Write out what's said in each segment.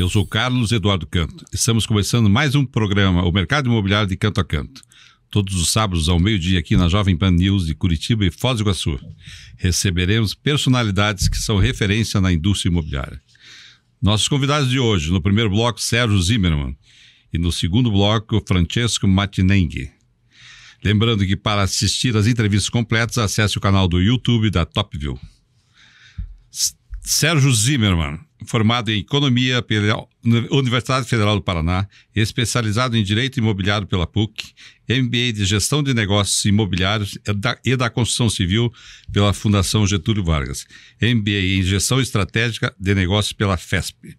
Eu sou Carlos Eduardo Canto. Estamos começando mais um programa, o Mercado Imobiliário de Canto a Canto. Todos os sábados ao meio-dia aqui na Jovem Pan News de Curitiba e Foz do Iguaçu. Receberemos personalidades que são referência na indústria imobiliária. Nossos convidados de hoje, no primeiro bloco, Sérgio Zimmermann e no segundo bloco, Francesco Matinenghi. Lembrando que para assistir às entrevistas completas, acesse o canal do YouTube da Top View. Sérgio Zimmermann, formado em Economia pela Universidade Federal do Paraná, especializado em Direito Imobiliário pela PUC, MBA de Gestão de Negócios Imobiliários e da, Construção Civil pela Fundação Getúlio Vargas, MBA em Gestão Estratégica de Negócios pela FESP,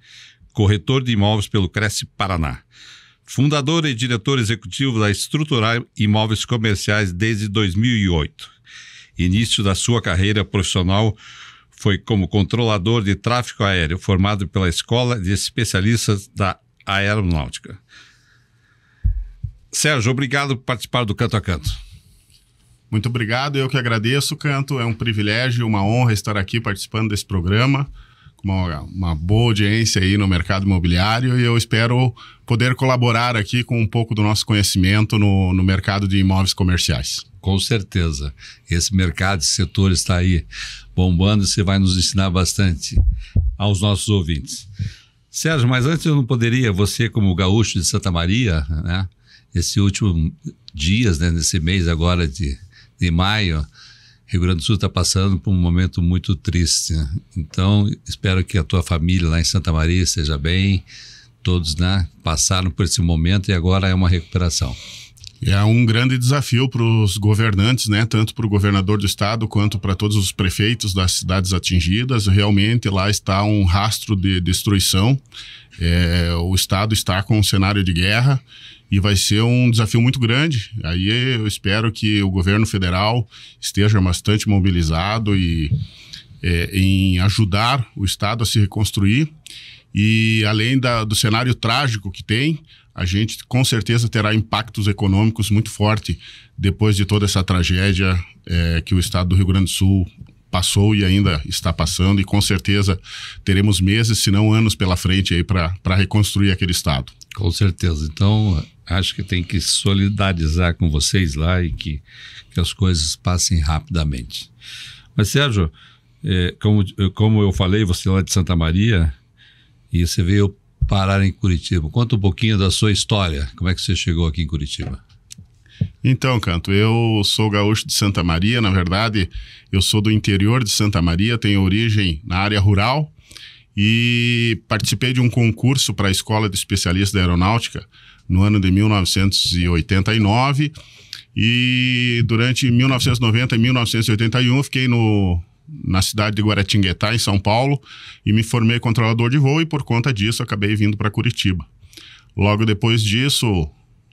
corretor de imóveis pelo Cresce Paraná. Fundador e diretor executivo da Estruturar Imóveis Comerciais desde 2008. Início da sua carreira profissional foi como controlador de tráfego aéreo, formado pela Escola de Especialistas da Aeronáutica. Sérgio, obrigado por participar do Canto a Canto. Muito obrigado, eu que agradeço, Canto. É um privilégio, uma honra estar aqui participando desse programa, com uma, uma boa audiência aí no mercado imobiliário e eu espero poder colaborar aqui com um pouco do nosso conhecimento no, no mercado de imóveis comerciais com certeza. Esse mercado, esse setor está aí bombando e você vai nos ensinar bastante aos nossos ouvintes. Sérgio, mas antes eu não poderia, você como gaúcho de Santa Maria, né? Esse último dias, né, nesse mês agora de, de maio, Rio Grande do Sul está passando por um momento muito triste. Né? Então, espero que a tua família lá em Santa Maria esteja bem, todos né, passaram por esse momento e agora é uma recuperação. É um grande desafio para os governantes, né? tanto para o governador do estado quanto para todos os prefeitos das cidades atingidas. Realmente lá está um rastro de destruição. É, o estado está com um cenário de guerra e vai ser um desafio muito grande. Aí eu espero que o governo federal esteja bastante mobilizado e é, em ajudar o estado a se reconstruir. E além da, do cenário trágico que tem, a gente com certeza terá impactos econômicos muito fortes depois de toda essa tragédia é, que o estado do Rio Grande do Sul passou e ainda está passando, e com certeza teremos meses, se não anos pela frente aí para reconstruir aquele estado. Com certeza. Então, acho que tem que solidarizar com vocês lá e que, que as coisas passem rapidamente. Mas, Sérgio, é, como, como eu falei, você é lá de Santa Maria, e você veio parar em Curitiba. Conta um pouquinho da sua história. Como é que você chegou aqui em Curitiba? Então, Canto, eu sou gaúcho de Santa Maria, na verdade, eu sou do interior de Santa Maria, tenho origem na área rural e participei de um concurso para a Escola de Especialistas da Aeronáutica no ano de 1989 e durante 1990 e 1981 fiquei no na cidade de Guaratinguetá, em São Paulo, e me formei controlador de voo e por conta disso acabei vindo para Curitiba. Logo depois disso,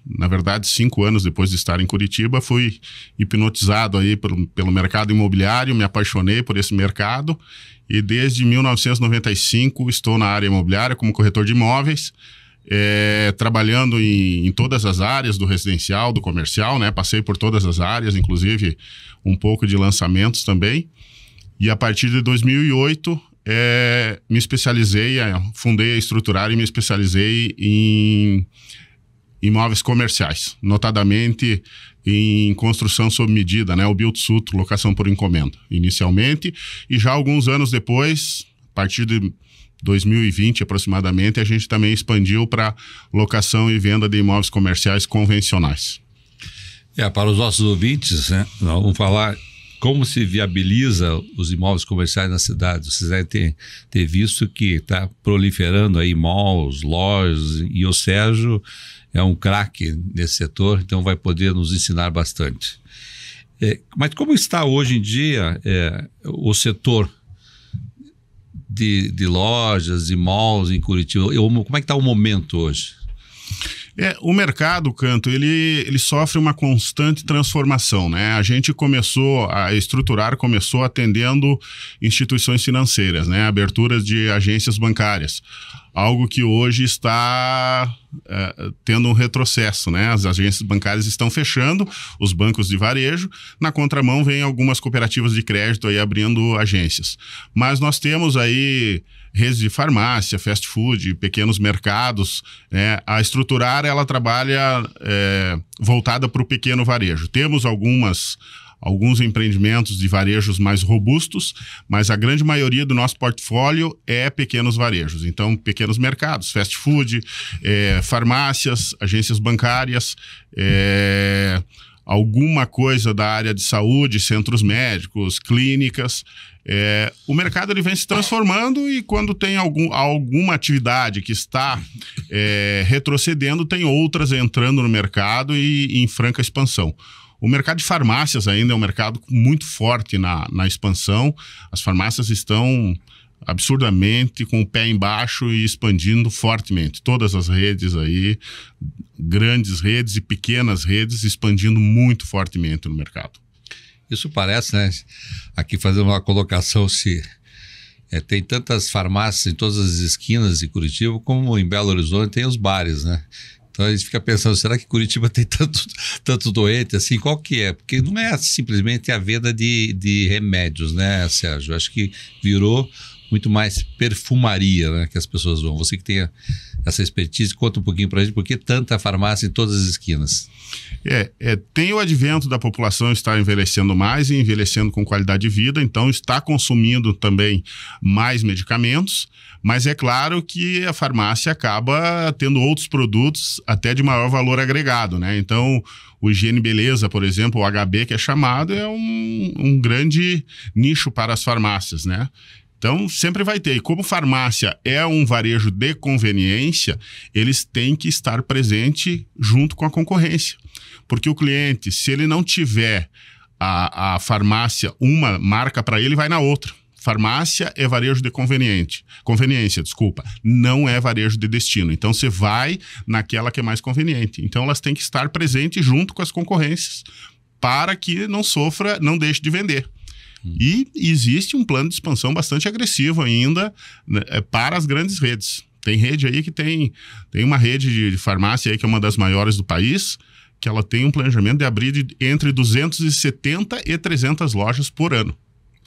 na verdade, cinco anos depois de estar em Curitiba, fui hipnotizado aí pelo, pelo mercado imobiliário, me apaixonei por esse mercado e desde 1995 estou na área imobiliária como corretor de imóveis, é, trabalhando em, em, todas as áreas do residencial, do comercial, né? Passei por todas as áreas, inclusive um pouco de lançamentos também. E a partir de 2008, é, me especializei, é, fundei a Estruturar e me especializei em imóveis comerciais, notadamente em construção sob medida, né, o build suit, locação por encomenda, inicialmente, e já alguns anos depois, a partir de 2020 aproximadamente, a gente também expandiu para locação e venda de imóveis comerciais convencionais. É, para os nossos ouvintes, né, vamos falar como se viabiliza os imóveis comerciais na cidade. Vocês devem ter, ter visto que está proliferando aí malls, lojas, e o Sérgio é um craque nesse setor, então vai poder nos ensinar bastante. É, mas como está hoje em dia é, o setor de, de, lojas e malls em Curitiba? Eu, como é que está o momento hoje? É, o mercado, Canto, ele, ele sofre uma constante transformação, né? A gente começou a estruturar, começou atendendo instituições financeiras, né? Aberturas de agências bancárias. Algo que hoje está é, tendo um retrocesso, né? As agências bancárias estão fechando, os bancos de varejo. Na contramão, vem algumas cooperativas de crédito aí abrindo agências. Mas nós temos aí redes de farmácia, fast food, pequenos mercados. Né? A estruturar ela trabalha é, voltada para o pequeno varejo. Temos algumas alguns empreendimentos de varejos mais robustos, mas a grande maioria do nosso portfólio é pequenos varejos. Então, pequenos mercados, fast food, é, farmácias, agências bancárias. É, alguma coisa da área de saúde, centros médicos, clínicas. É, o mercado ele vem se transformando e quando tem algum, alguma atividade que está é, retrocedendo, tem outras entrando no mercado e, e, em franca expansão. O mercado de farmácias ainda é um mercado muito forte na, na expansão. As farmácias estão absurdamente, com o pé embaixo e expandindo fortemente. Todas as redes aí, grandes redes e pequenas redes, expandindo muito fortemente no mercado. Isso parece, né? Aqui fazendo uma colocação, se é, tem tantas farmácias em todas as esquinas de Curitiba, como em Belo Horizonte tem os bares, né? Então a gente fica pensando, será que Curitiba tem tanto, tanto doente assim? Qual que é? Porque não é simplesmente a venda de, de remédios, né, Sérgio? Acho que virou muito mais perfumaria né, que as pessoas vão. Você que tem essa expertise, conta um pouquinho para a gente, por que tanta farmácia em todas as esquinas? É, é, tem o advento da população estar envelhecendo mais e envelhecendo com qualidade de vida, então está consumindo também mais medicamentos, mas é claro que a farmácia acaba tendo outros produtos até de maior valor agregado, né? Então, o higiene beleza, por exemplo, o HB que é chamado, é um, um grande nicho para as farmácias, né? Então, sempre vai ter. E como farmácia é um varejo de conveniência, eles têm que estar presente junto com a concorrência. Porque o cliente, se ele não tiver a, a farmácia, uma marca para ele, vai na outra. Farmácia é varejo de conveniente. Conveniência, desculpa. Não é varejo de destino. Então você vai naquela que é mais conveniente. Então elas têm que estar presentes junto com as concorrências para que não sofra, não deixe de vender. Uhum. E existe um plano de expansão bastante agressivo ainda né, é, para as grandes redes. Tem rede aí que tem, tem uma rede de, farmácia aí que é uma das maiores do país, que ela tem um planejamento de abrir de, entre 270 e 300 lojas por ano.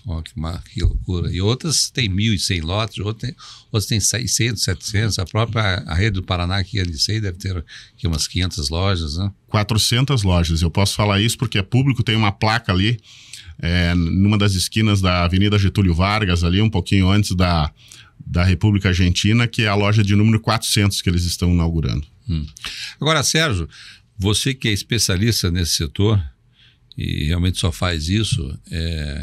Oh, que, mar... que loucura. E outras têm 1.100 lotes, outras têm, outras têm 600, 700. A própria a rede do Paraná, que é de 100, deve ter aqui umas 500 lojas, né? 400 lojas. Eu posso falar isso porque é público, tem uma placa ali é, numa das esquinas da Avenida Getúlio Vargas, ali um pouquinho antes da, da República Argentina, que é a loja de número 400 que eles estão inaugurando. Hum. Agora, Sérgio, você que é especialista nesse setor e realmente só faz isso, é,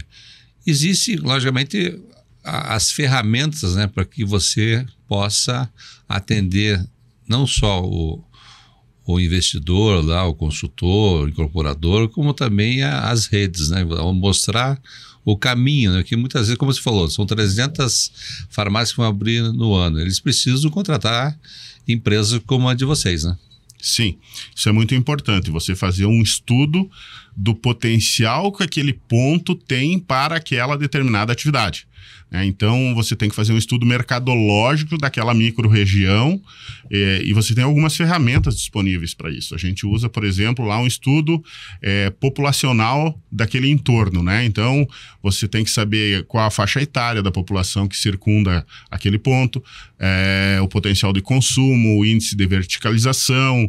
existe, logicamente, a, as ferramentas né, para que você possa atender não só o, o investidor lá, o consultor, o incorporador, como também a, as redes, né? Mostrar o caminho, né? que muitas vezes, como você falou, são 300 farmácias que vão abrir no ano. Eles precisam contratar empresas como a de vocês, né? Sim, isso é muito importante. Você fazer um estudo do potencial que aquele ponto tem para aquela determinada atividade. É, então, você tem que fazer um estudo mercadológico daquela micro-região é, eh, e você tem algumas ferramentas disponíveis para isso. A gente usa, por exemplo, lá um estudo é, populacional daquele entorno. Né? Então, você tem que saber qual a faixa etária da população que circunda aquele ponto, eh, o potencial de consumo, o índice de verticalização,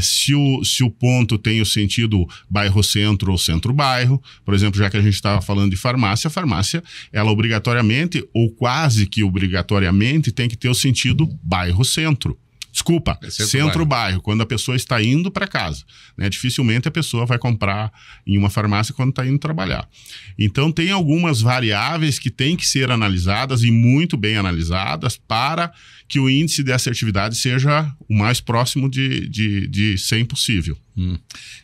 se, o, se o ponto tem o sentido bairro bairro-centro ou centro-bairro. Por exemplo, já que a gente estava falando de farmácia, a farmácia, ela obrigatoriamente, ou quase que obrigatoriamente, tem que ter o sentido bairro-centro. Desculpa, é centro-bairro, quando a pessoa está indo para casa. Né? Dificilmente a pessoa vai comprar em uma farmácia quando está indo trabalhar. Então, tem algumas variáveis que têm que ser analisadas e muito bem analisadas para que o índice de assertividade seja o mais próximo de, de, de 100 possível. Hum.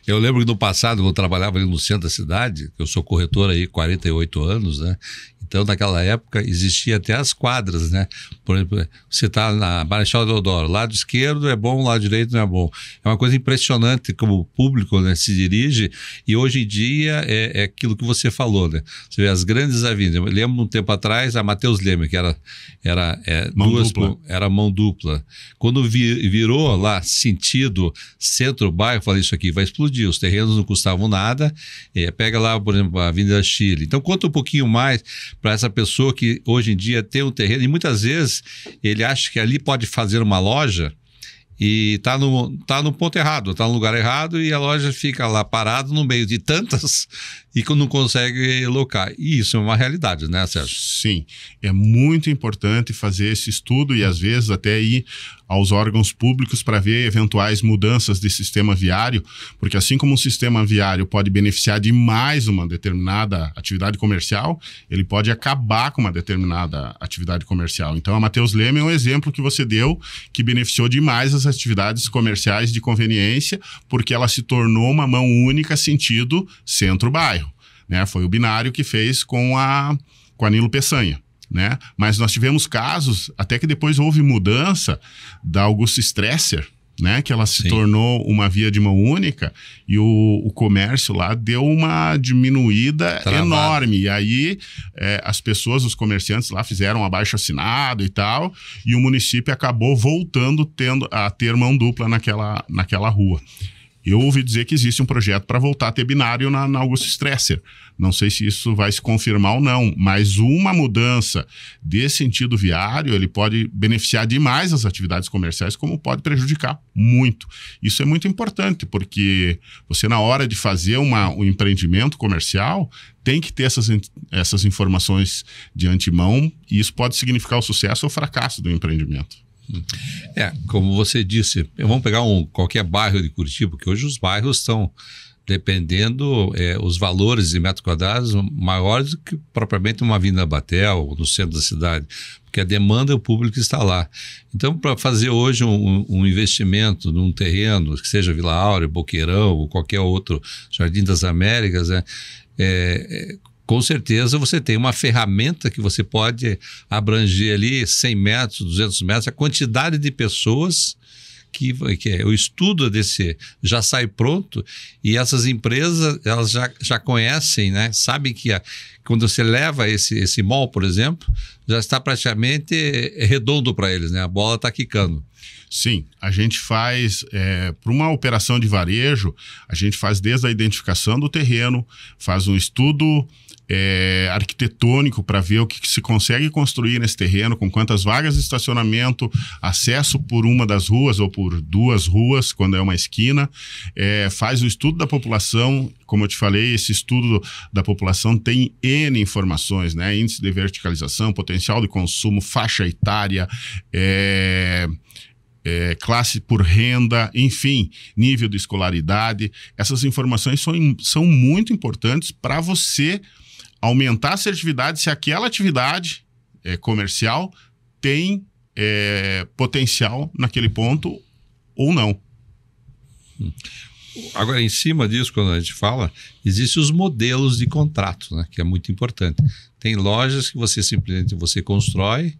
Eu lembro que no passado, eu trabalhava ali no centro da cidade, eu sou corretor aí 48 anos, né? Então, naquela época, existia até as quadras, né? Por exemplo, você está na Marechal Deodoro, lado esquerdo é bom, lado direito não é bom. É uma coisa impressionante como o público né, se dirige e hoje em dia é, é, aquilo que você falou, né? Você vê as grandes avenidas. Eu lembro um tempo atrás a Matheus Leme, que era, era, é, mão duas, dupla. era mão dupla. Quando vi, virou lá sentido centro-bairro, falei isso aqui vai explodir, os terrenos não custavam nada. É, pega lá, por exemplo, a Avenida Chile. Então conta um pouquinho mais para essa pessoa que hoje em dia tem um terreno e muitas vezes ele acha que ali pode fazer uma loja e está no, tá no ponto errado, está no lugar errado e a loja fica lá parada no meio de tantas e que não consegue locar E isso é uma realidade, né, Sérgio? Sim, é muito importante fazer esse estudo e às vezes até ir aos órgãos públicos para ver eventuais mudanças de sistema viário, porque assim como um sistema viário pode beneficiar demais uma determinada atividade comercial, ele pode acabar com uma determinada atividade comercial. Então a Matheus Leme é um exemplo que você deu que beneficiou demais as atividades comerciais de conveniência, porque ela se tornou uma mão única sentido centro-bairro. Né? Foi o binário que fez com a, com a Nilo Peçanha. Né? Mas nós tivemos casos, até que depois houve mudança da Augusta Stresser, né? Que ela se Sim. tornou uma via de mão única e o, o comércio lá deu uma diminuída Travado. enorme. E aí é, as pessoas, os comerciantes lá fizeram abaixo assinado e tal, e o município acabou voltando tendo a ter mão dupla naquela, naquela rua. Eu ouvi dizer que existe um projeto para voltar a ter binário na, na Augusto Stresser. Não sei se isso vai se confirmar ou não, mas uma mudança desse sentido viário, ele pode beneficiar demais as atividades comerciais, como pode prejudicar muito. Isso é muito importante, porque você, na hora de fazer uma, um empreendimento comercial, tem que ter essas, essas informações de antemão, e isso pode significar o sucesso ou fracasso do empreendimento. É, como você disse, vamos pegar um, qualquer bairro de Curitiba, porque hoje os bairros estão dependendo é, os valores de metros quadrados maiores do que propriamente uma vinda Batel, no centro da cidade, porque a demanda é o público está lá. Então, para fazer hoje um, um, investimento num terreno, que seja Vila Áurea, Boqueirão ou qualquer outro, Jardim das Américas, né, é, é com certeza você tem uma ferramenta que você pode abranger ali 100 metros, 200 metros, a quantidade de pessoas que, que é, o estudo desse já sai pronto e essas empresas elas já, já conhecem, né? Sabem que a, quando você leva esse, esse mol, por exemplo, já está praticamente redondo para eles, né? A bola está quicando. Sim, a gente faz é, para uma operação de varejo, a gente faz desde a identificação do terreno, faz um estudo é, arquitetônico para ver o que, que, se consegue construir nesse terreno, com quantas vagas de estacionamento, acesso por uma das ruas ou por duas ruas, quando é uma esquina, é, faz o estudo da população. Como eu te falei, esse estudo da população tem N informações, né? Índice de verticalização, potencial de consumo, faixa etária, é, é, classe por renda, enfim, nível de escolaridade. Essas informações são, são muito importantes para você aumentar a assertividade se aquela atividade é, comercial tem é, potencial naquele ponto ou não. Hum. Agora, em cima disso, quando a gente fala, existem os modelos de contrato, né, que é muito importante. Tem lojas que você simplesmente você constrói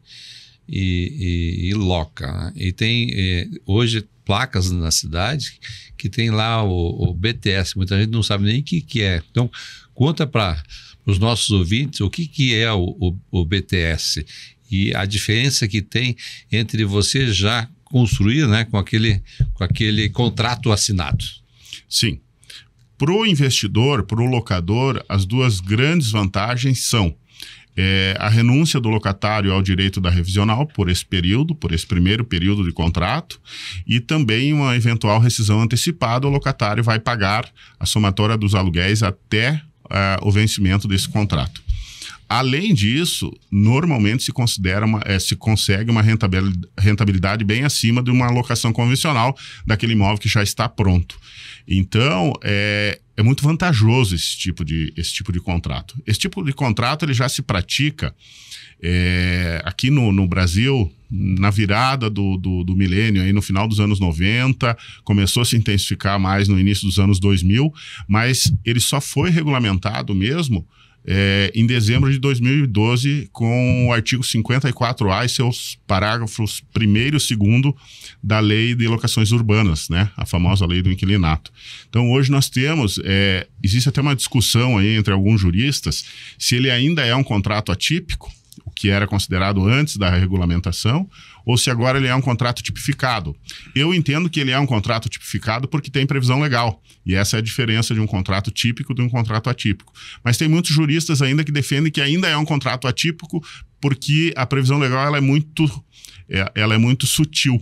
e, e, e loca. Né? E tem é, hoje placas na cidade que tem lá o, o, BTS. Muita gente não sabe nem o que, que é. Então, conta para os nossos ouvintes o que, que é o, o, o BTS e a diferença que tem entre você já construir né, com, aquele, com aquele contrato assinado. Sim. Para o investidor, para o locador, as duas grandes vantagens são é, a renúncia do locatário ao direito da revisional por esse período, por esse primeiro período de contrato, e também uma eventual rescisão antecipada, o locatário vai pagar a somatória dos aluguéis até uh, o vencimento desse contrato. Além disso, normalmente se considera uma, é, se consegue uma rentabilidade bem acima de uma alocação convencional daquele imóvel que já está pronto. Então, é, é muito vantajoso esse tipo, de, esse tipo de contrato. Esse tipo de contrato ele já se pratica é, aqui no, no, Brasil, na virada do, do, do milênio, aí no final dos anos 90, começou a se intensificar mais no início dos anos 2000, mas ele só foi regulamentado mesmo é, em dezembro de 2012 com o artigo 54A e seus parágrafos primeiro e segundo da lei de locações urbanas, né? A famosa lei do inquilinato. Então hoje nós temos, é, existe até uma discussão aí entre alguns juristas se ele ainda é um contrato atípico o que era considerado antes da regulamentação, ou se agora ele é um contrato tipificado. Eu entendo que ele é um contrato tipificado porque tem previsão legal. E essa é a diferença de um contrato típico de um contrato atípico. Mas tem muitos juristas ainda que defendem que ainda é um contrato atípico porque a previsão legal ela é muito, é, ela é muito sutil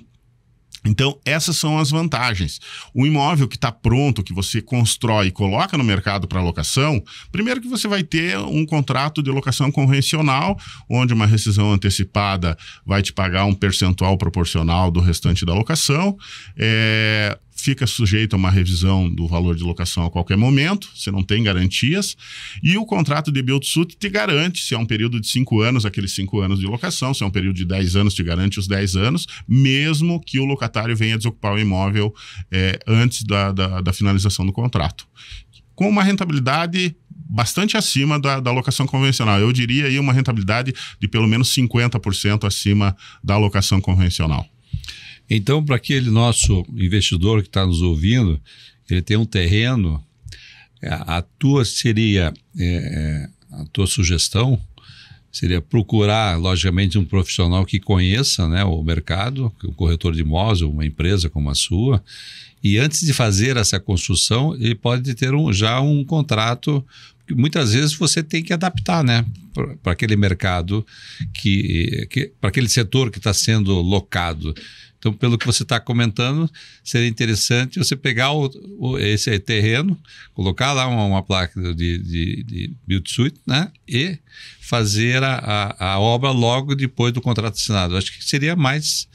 então, essas são as vantagens. O imóvel que está pronto, que você constrói e coloca no mercado para locação, primeiro que você vai ter um contrato de locação convencional, onde uma rescisão antecipada vai te pagar um percentual proporcional do restante da locação. É, fica sujeito a uma revisão do valor de locação a qualquer momento, você não tem garantias, e o contrato de build-suit te garante, se é um período de 5 anos, aqueles 5 anos de locação, se é um período de 10 anos, te garante os 10 anos, mesmo que o locatário venha desocupar o imóvel é, antes da, da, da finalização do contrato. Com uma rentabilidade bastante acima da, da locação convencional. Eu diria aí uma rentabilidade de pelo menos 50% acima da locação convencional. Então, para aquele nosso investidor que está nos ouvindo, ele tem um terreno, é, a, tua seria, é, é, a tua sugestão seria procurar, logicamente, um profissional que conheça né, o mercado, um corretor de imóveis, uma empresa como a sua, e antes de fazer essa construção, ele pode ter um, já um contrato muitas vezes você tem que adaptar, né? Para aquele mercado, que, que para aquele setor que está sendo locado. Então, pelo que você está comentando, seria interessante você pegar o, o, esse terreno, colocar lá uma, uma placa de, de, de build suite, né? E fazer a, a, a, obra logo depois do contrato assinado. Acho que seria mais,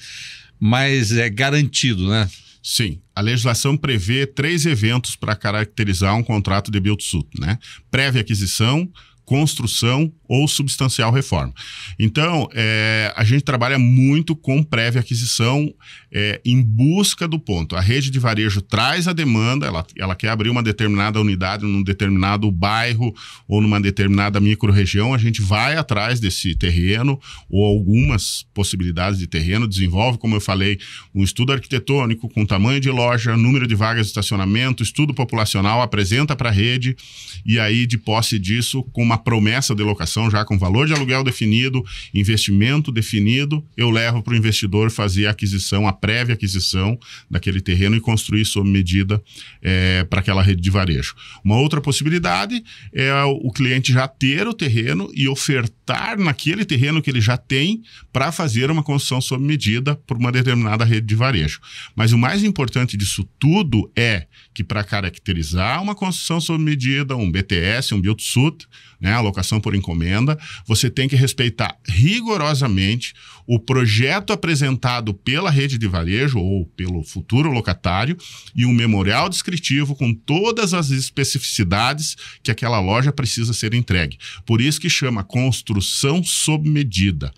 mais é, garantido, né? Sim, a legislação prevê três eventos para caracterizar um contrato de build-suit, né? Prévia aquisição, construção ou substancial reforma. Então, é, a gente trabalha muito com prévia aquisição é, em busca do ponto. A rede de varejo traz a demanda, ela, ela quer abrir uma determinada unidade num determinado bairro ou numa determinada micro-região. a gente vai atrás desse terreno ou algumas possibilidades de terreno, desenvolve, como eu falei, um estudo arquitetônico com tamanho de loja, número de vagas de estacionamento, estudo populacional, apresenta para a rede e aí, de posse disso, com uma promessa de locação já com valor de aluguel definido, investimento definido, eu levo para o investidor fazer a aquisição, a prévia aquisição daquele terreno e construir sob medida é, eh, para aquela rede de varejo. Uma outra possibilidade é o cliente já ter o terreno e ofertar estar naquele terreno que ele já tem para fazer uma construção sob medida por uma determinada rede de varejo. Mas o mais importante disso tudo é que para caracterizar uma construção sob medida, um BTS, um build suit, né, alocação por encomenda, você tem que respeitar rigorosamente o projeto apresentado pela rede de varejo ou pelo futuro locatário e um memorial descritivo com todas as especificidades que aquela loja precisa ser entregue. Por isso que chama construção construção sob medida.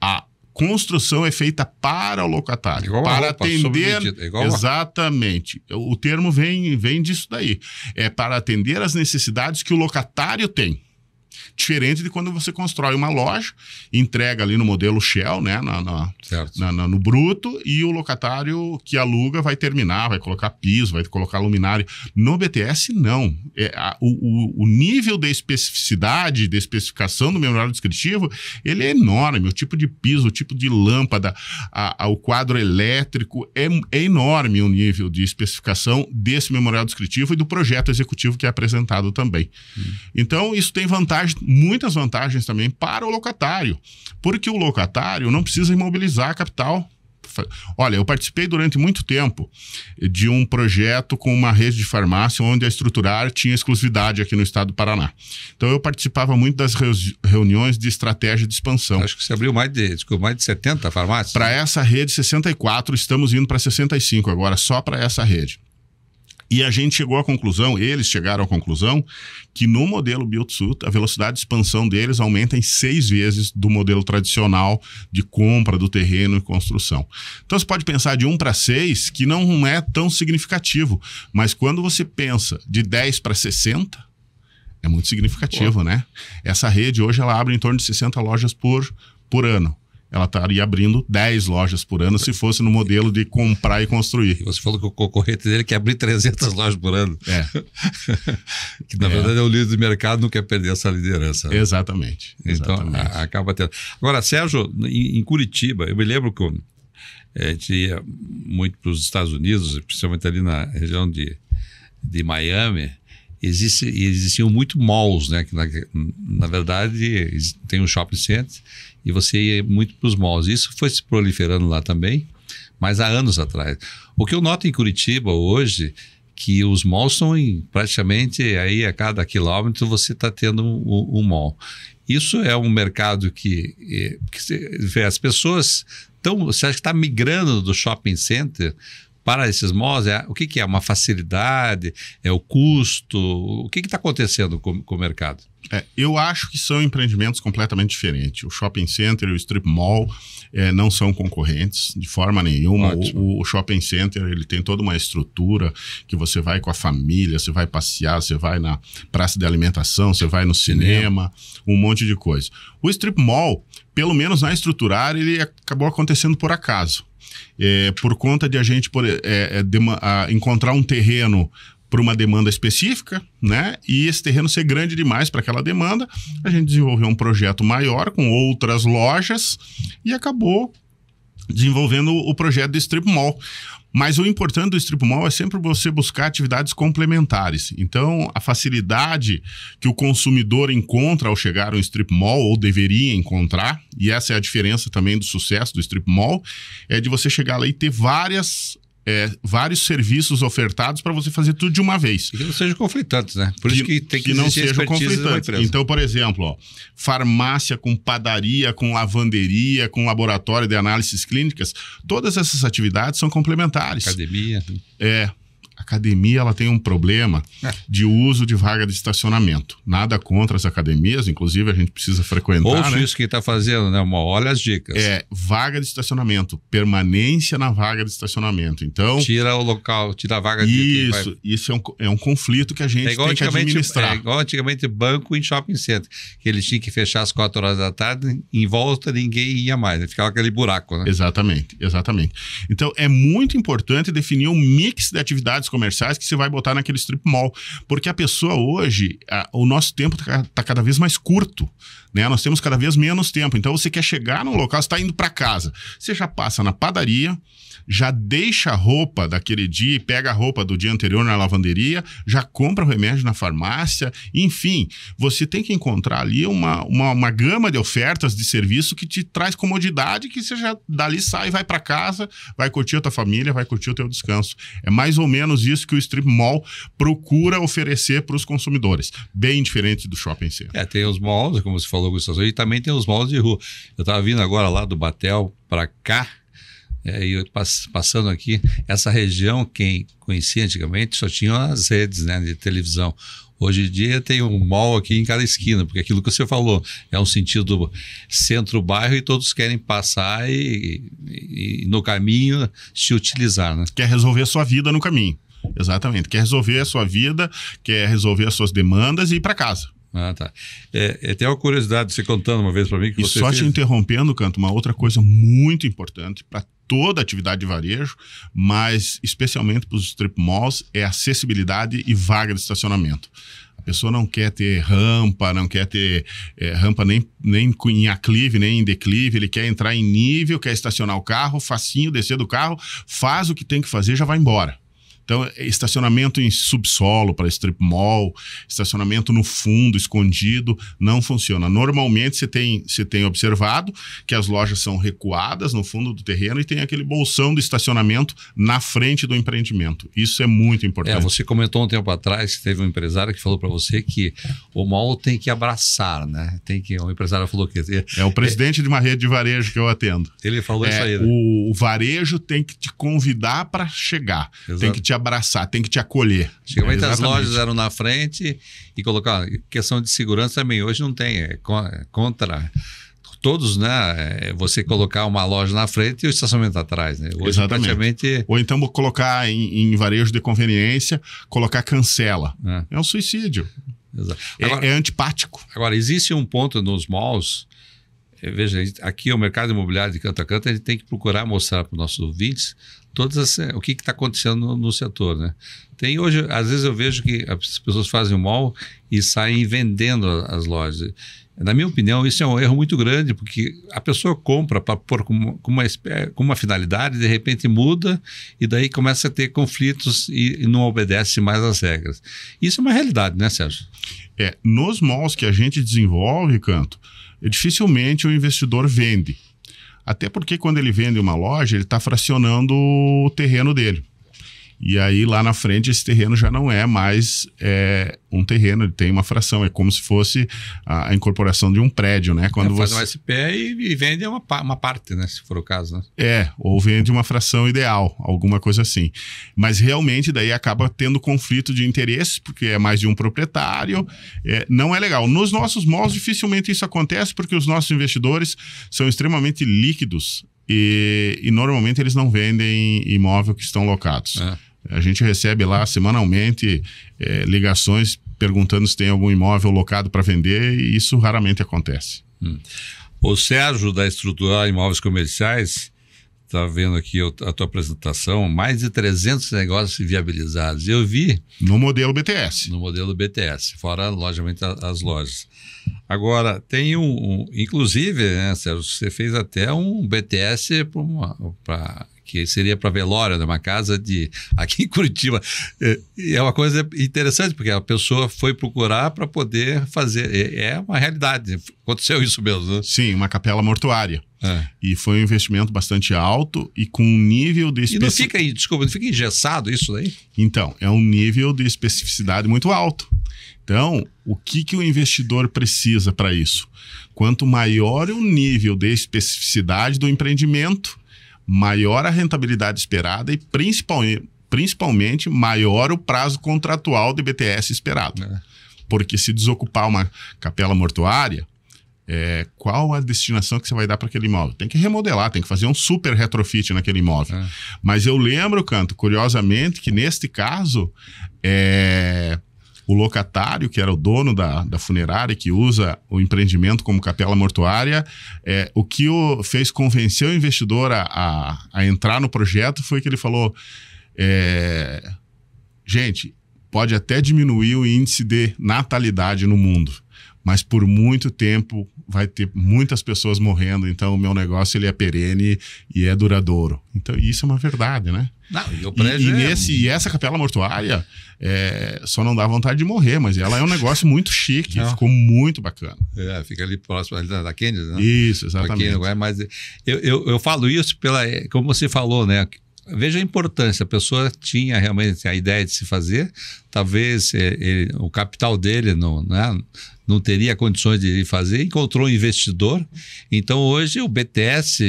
A construção é feita para o locatário, igual para roupa, atender é exatamente. O termo vem vem disso daí. É para atender as necessidades que o locatário tem. Diferente de quando você constrói uma loja, entrega ali no modelo Shell, né? Na, na, na, na no bruto, e o locatário que aluga vai terminar, vai colocar piso, vai colocar luminária. No BTS, não. É, a, o, o, nível de especificidade, de especificação do memorial descritivo, ele é enorme. O tipo de piso, o tipo de lâmpada, a, a, o quadro elétrico, é, é enorme o nível de especificação desse memorial descritivo e do projeto executivo que é apresentado também. Hum. Então, isso tem vantagem traz muitas vantagens também para o locatário, porque o locatário não precisa imobilizar a capital Olha, eu participei durante muito tempo de um projeto com uma rede de farmácia onde a estruturar tinha exclusividade aqui no estado do Paraná. Então eu participava muito das reuniões de estratégia de expansão. Acho que você abriu mais de, desculpa, mais de 70 farmácias. Para né? essa rede, 64, estamos indo para 65 agora, só para essa rede. E a gente chegou à conclusão, eles chegaram à conclusão, que no modelo Build-Suit, a velocidade de expansão deles aumenta em seis vezes do modelo tradicional de compra do terreno e construção. Então você pode pensar de um para seis, que não é tão significativo, mas quando você pensa de 10 para 60, é muito significativo, Pô. né? Essa rede hoje ela abre em torno de 60 lojas por, por ano ela estaria abrindo 10 lojas por ano se fosse no modelo de comprar e construir. você falou que o concorrente dele quer abrir 300 lojas por ano. É. que na é. verdade é o líder do mercado, não quer perder essa liderança. Né? Exatamente. Então exatamente. A, acaba tendo. Agora, Sérgio, em, em, Curitiba, eu me lembro que eu, eh, é, a gente ia muito para os Estados Unidos, principalmente ali na região de, de Miami. Existe, existiam muito malls, né? Que na, na verdade tem um shopping center e você ia muito para os malls. Isso foi se proliferando lá também, mas há anos atrás. O que eu noto em Curitiba hoje que os malls são em, praticamente aí a cada quilômetro você está tendo um, um mall. Isso é um mercado que, é, que as pessoas estão, você acha que está migrando do shopping center para esses malls? É, o que, que, é? Uma facilidade? É o custo? O que está acontecendo com, com o mercado? É, eu acho que são empreendimentos completamente diferentes. O shopping center e o strip mall é, não são concorrentes de forma nenhuma. O, o, shopping center ele tem toda uma estrutura que você vai com a família, você vai passear, você vai na praça de alimentação, você vai no cinema, cinema. um monte de coisa. O strip mall, pelo menos na estruturar, ele acabou acontecendo por acaso. É, por conta de a gente por, é, é de a encontrar um terreno para uma demanda específica, né? E esse terreno ser grande demais para aquela demanda, a gente desenvolveu um projeto maior com outras lojas e acabou desenvolvendo o projeto do Strip Mall. Mas o importante do strip mall é sempre você buscar atividades complementares. Então, a facilidade que o consumidor encontra ao chegar a um strip mall, ou deveria encontrar, e essa é a diferença também do sucesso do strip mall, é de você chegar lá e ter várias é, vários serviços ofertados para você fazer tudo de uma vez. E que não sejam conflitantes, né? Por que, isso que tem que, que não sejam conflitantes. Então, por exemplo, ó, farmácia com padaria, com lavanderia, com laboratório de análises clínicas, todas essas atividades são complementares. Academia. Né? É, academia ela tem um problema é. de uso de vaga de estacionamento. Nada contra as academias, inclusive a gente precisa frequentar. Ouço né? isso que está fazendo, né? Olha as dicas. É, vaga de estacionamento, permanência na vaga de estacionamento. Então. Tira o local, tira a vaga de Isso, vai... isso é um, é um conflito que a gente é tem que administrar. É igual antigamente banco em shopping center, que eles tinham que fechar às quatro horas da tarde, em volta ninguém ia mais, né? ficava aquele buraco, né? Exatamente, exatamente. Então é muito importante definir um mix de atividades comerciais comerciais que você vai botar naquele strip mall. Porque a pessoa hoje, a, o nosso tempo está tá cada vez mais curto. Né? Nós temos cada vez menos tempo. Então você quer chegar num local, você está indo para casa. Você já passa na padaria, já deixa a roupa daquele dia, pega a roupa do dia anterior na lavanderia, já compra o remédio na farmácia, enfim, você tem que encontrar ali uma, uma, uma gama de ofertas de serviço que te traz comodidade, que você já dali sai, vai para casa, vai curtir a tua família, vai curtir o teu descanso. É mais ou menos isso que o strip mall procura oferecer para os consumidores, bem diferente do shopping center. É, tem os malls, como você falou, longo E também tem os malls de rua. Eu estava vindo agora lá do Batel para cá, é, e pass passando aqui, essa região, quem conhecia antigamente, só tinha as redes né, de televisão. Hoje em dia tem um mall aqui em cada esquina, porque aquilo que você falou é um sentido centro-bairro e todos querem passar e, e, e, no caminho se utilizar. Né? Quer resolver a sua vida no caminho. Exatamente. Quer resolver a sua vida, quer resolver as suas demandas e ir para casa. Ah, tá. É, é, tem uma curiosidade, você contando uma vez para mim que e você. Só fez... te interrompendo, Canto, uma outra coisa muito importante para toda atividade de varejo, mas especialmente para os strip malls, é acessibilidade e vaga de estacionamento. A pessoa não quer ter rampa, não quer ter é, rampa nem, nem em aclive, nem em declive, ele quer entrar em nível, quer estacionar o carro, facinho, descer do carro, faz o que tem que fazer já vai embora. Então, estacionamento em subsolo para strip mall, estacionamento no fundo, escondido, não funciona. Normalmente você tem, você tem observado que as lojas são recuadas no fundo do terreno e tem aquele bolsão do estacionamento na frente do empreendimento. Isso é muito é, importante. É, você comentou um tempo atrás que teve um empresário que falou para você que o mall tem que abraçar, né? Tem que. O empresário falou que. É o é presidente é, de uma rede de varejo que eu atendo. Ele falou é, isso aí. Né? O, o, varejo tem que te convidar para chegar. Exato. Tem que te te abraçar, tem que te acolher. Antigamente é, as lojas eram na frente e colocar questão de segurança também. Hoje não tem, é, é contra todos, né? É você colocar uma loja na frente e o estacionamento atrás, né? Hoje, Exatamente. Praticamente... Ou então colocar em, em, varejo de conveniência, colocar cancela. É, é um suicídio. É, agora, é, é antipático. Agora, existe um ponto nos malls é, veja, aqui é o mercado imobiliário de canto a canto, a gente tem que procurar mostrar para os nossos ouvintes todas as, é, o que está acontecendo no, no, setor, né? Tem hoje, às vezes eu vejo que as pessoas fazem o mall e saem vendendo as lojas. Na minha opinião, isso é um erro muito grande, porque a pessoa compra para pôr com, com, uma, com uma finalidade, de repente muda, e daí começa a ter conflitos e, e não obedece mais às regras. Isso é uma realidade, né, Sérgio? É, nos malls que a gente desenvolve, Canto, é, dificilmente o investidor vende. Até porque quando ele vende uma loja, ele está fracionando o terreno dele. E aí lá na frente esse terreno já não é mais é, um terreno, ele tem uma fração, é como se fosse a, a incorporação de um prédio, né? Quando você é, faz um SP e, e vende uma, uma parte, né? Se for o caso, né? É, ou vende uma fração ideal, alguma coisa assim. Mas realmente daí acaba tendo conflito de interesse, porque é mais de um proprietário, é, não é legal. Nos nossos malls dificilmente isso acontece, porque os nossos investidores são extremamente líquidos. E, e, normalmente eles não vendem imóvel que estão locados. É. A gente recebe lá semanalmente é, ligações perguntando se tem algum imóvel locado para vender e isso raramente acontece. Hum. O Sérgio da Estrutural Imóveis Comerciais está vendo aqui a tua apresentação, mais de 300 negócios viabilizados. Eu vi no modelo BTS. No modelo BTS, fora logicamente as lojas. Agora tem um, um inclusive, né, Sérgio, você fez até um BTS para que seria para velório, numa casa de aqui em Curitiba. É, é uma coisa interessante, porque a pessoa foi procurar para poder fazer. É, é uma realidade. Aconteceu isso mesmo, né? Sim, uma capela mortuária. É. E foi um investimento bastante alto e com um nível de especificidade. E não fica, desculpa, não fica engessado isso daí? Então, é um nível de especificidade muito alto. Então, o que, que o investidor precisa para isso? Quanto maior o nível de especificidade do empreendimento, maior a rentabilidade esperada e principalmente, principalmente maior o prazo contratual de BTS esperado. É. Porque se desocupar uma capela mortuária, é, qual a destinação que você vai dar para aquele imóvel? Tem que remodelar, tem que fazer um super retrofit naquele imóvel. É. Mas eu lembro, Canto, curiosamente, que neste caso, é, o locatário, que era o dono da, da funerária, que usa o empreendimento como capela mortuária, é, o que o fez convencer o investidor a, a, a entrar no projeto foi que ele falou: é, gente, pode até diminuir o índice de natalidade no mundo mas por muito tempo vai ter muitas pessoas morrendo, então o meu negócio ele é perene e é duradouro. Então isso é uma verdade, né? Não, e, e, e, é nesse, e essa capela mortuária é, só não dá vontade de morrer, mas ela é um negócio muito chique, não. ficou muito bacana. É, fica ali próximo ali da Kennedy, né? Isso, exatamente. Kennedy, é mas eu, eu, eu falo isso pela, como você falou, né? Veja a importância. A pessoa tinha realmente a ideia de se fazer, talvez eh, ele, o capital dele não, né, não teria condições de fazer, encontrou um investidor. Então, hoje, o BTS,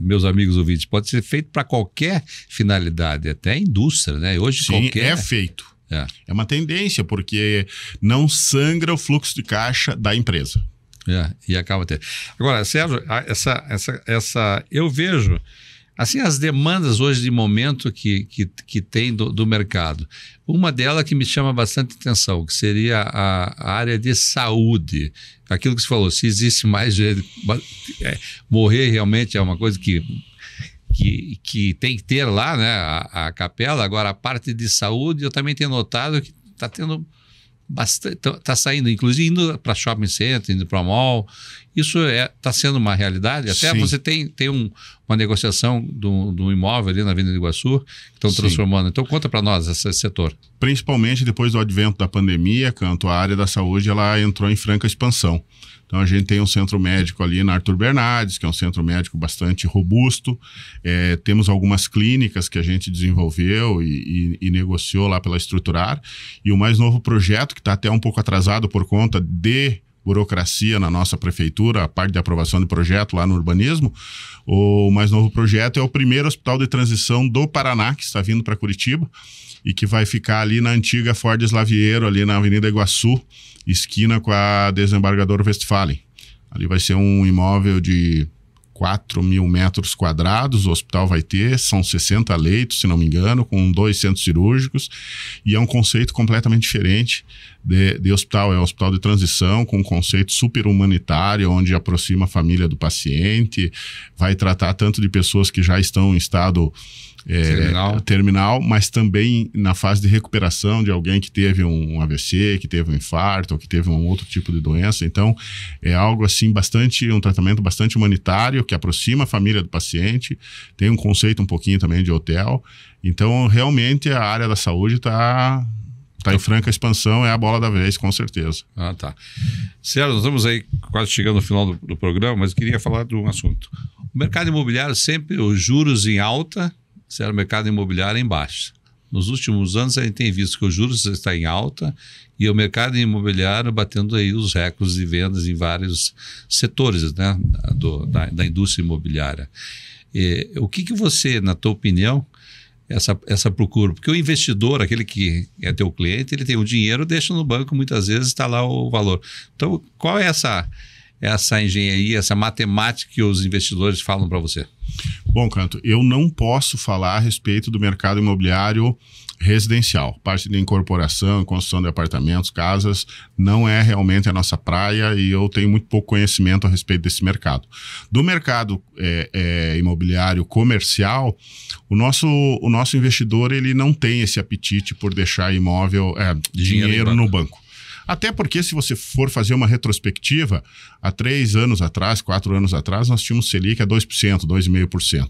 meus amigos ouvintes, pode ser feito para qualquer finalidade, até indústria. Né? Hoje, Sim, qualquer. É feito. É. é uma tendência, porque não sangra o fluxo de caixa da empresa. É, e acaba tendo. Agora, Sérgio, essa, essa, essa, eu vejo Assim, as demandas hoje de momento que, que, que tem do, do mercado. Uma delas que me chama bastante atenção, que seria a, a, área de saúde. Aquilo que você falou, se existe mais É, morrer realmente é uma coisa que que, que, tem que ter lá, né, a, a, capela. Agora, a parte de saúde, eu também tenho notado que está tendo está tá saindo, inclusive indo para shopping center, indo para mall. Isso está é, tá sendo uma realidade. Até Sim. você tem, tem um, uma negociação do, um imóvel ali na Avenida do Iguaçu, que estão transformando. Então conta para nós esse setor. Principalmente depois do advento da pandemia, Canto, a área da saúde ela entrou em franca expansão. Então a gente tem um centro médico ali na Arthur Bernardes, que é um centro médico bastante robusto. É, temos algumas clínicas que a gente desenvolveu e, e, e, negociou lá pela Estruturar. E o mais novo projeto, que está até um pouco atrasado por conta de burocracia na nossa prefeitura, a parte de aprovação de projeto lá no urbanismo. O mais novo projeto é o primeiro hospital de transição do Paraná, que está vindo para Curitiba e que vai ficar ali na antiga Ford Slaviero, ali na Avenida Iguaçu, esquina com a Desembargadora Westphalen. Ali vai ser um imóvel de 4 mil metros quadrados, o hospital vai ter, são 60 leitos, se não me engano, com dois centros cirúrgicos, e é um conceito completamente diferente de, de hospital, é um hospital de transição, com um conceito super humanitário, onde aproxima a família do paciente, vai tratar tanto de pessoas que já estão em estado é, terminal. terminal, mas também na fase de recuperação de alguém que teve um AVC, que teve um infarto, ou que teve um outro tipo de doença. Então, é algo assim bastante, um tratamento bastante humanitário que aproxima a família do paciente. Tem um conceito um pouquinho também de hotel. Então, realmente a área da saúde está está em franca expansão, é a bola da vez, com certeza. Ah, tá. Sérgio, nós estamos aí quase chegando ao final do, do programa, mas queria falar de um assunto. O mercado imobiliário sempre, os juros em alta, se o mercado imobiliário em baixa Nos últimos anos, a gente tem visto que o juros está em alta e o mercado imobiliário batendo aí os recordes de vendas em vários setores né, do, da, da, indústria imobiliária. E, o que, que você, na tua opinião, essa, essa procura? Porque o investidor, aquele que é teu cliente, ele tem o dinheiro, deixa no banco, muitas vezes está lá o valor. Então, qual é essa essa engenharia, essa matemática que os investidores falam para você? Bom, Canto, eu não posso falar a respeito do mercado imobiliário residencial. Parte de incorporação, construção de apartamentos, casas, não é realmente a nossa praia e eu tenho muito pouco conhecimento a respeito desse mercado. Do mercado é, é, imobiliário comercial, o nosso, o nosso investidor ele não tem esse apetite por deixar imóvel, é, dinheiro, dinheiro no banco. Até porque, se você for fazer uma retrospectiva, há três anos atrás, quatro anos atrás, nós tínhamos Selic a 2%, 2,5%.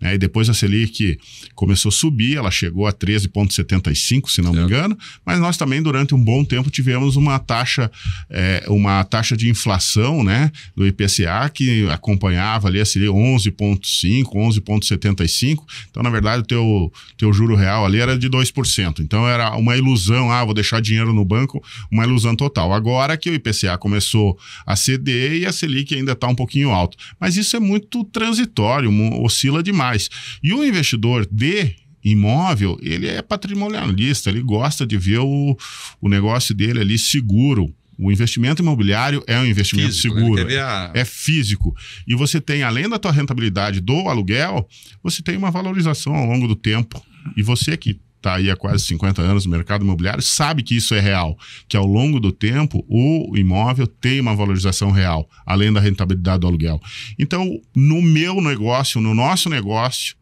Né? E depois a Selic começou a subir, ela chegou a 13,75%, se não certo. me engano, mas nós também, durante um bom tempo, tivemos uma taxa, é, uma taxa de inflação né, do IPCA que acompanhava ali a Selic 11,5%, 11,75%. Então, na verdade, o teu, teu juro real ali era de 2%. Então, era uma ilusão, ah, vou deixar dinheiro no banco, uma ilusão usando total. Agora que o IPCA começou a ceder e a Selic ainda está um pouquinho alto. Mas isso é muito transitório, oscila demais. E o investidor de imóvel, ele é patrimonialista, ele gosta de ver o, o negócio dele ali seguro. O investimento imobiliário é um investimento físico, né? seguro, a... é físico. E você tem, além da tua rentabilidade do aluguel, você tem uma valorização ao longo do tempo. E você que está aí há quase 50 anos no mercado imobiliário, sabe que isso é real, que ao longo do tempo o imóvel tem uma valorização real, além da rentabilidade do aluguel. Então, no meu negócio, no nosso negócio,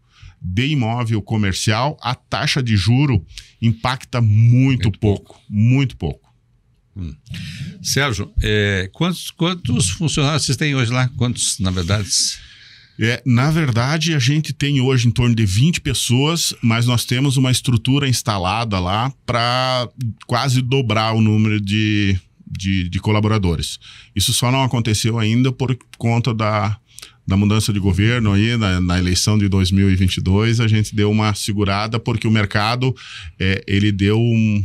de imóvel comercial, a taxa de juro impacta muito, muito pouco, pouco, muito pouco. Hum. Sérgio, é, quantos, quantos funcionários vocês têm hoje lá? Quantos, na verdade? É, na verdade, a gente tem hoje em torno de 20 pessoas, mas nós temos uma estrutura instalada lá para quase dobrar o número de, de, de, colaboradores. Isso só não aconteceu ainda por conta da, da mudança de governo aí, na, na eleição de 2022, a gente deu uma segurada porque o mercado, é, ele deu um,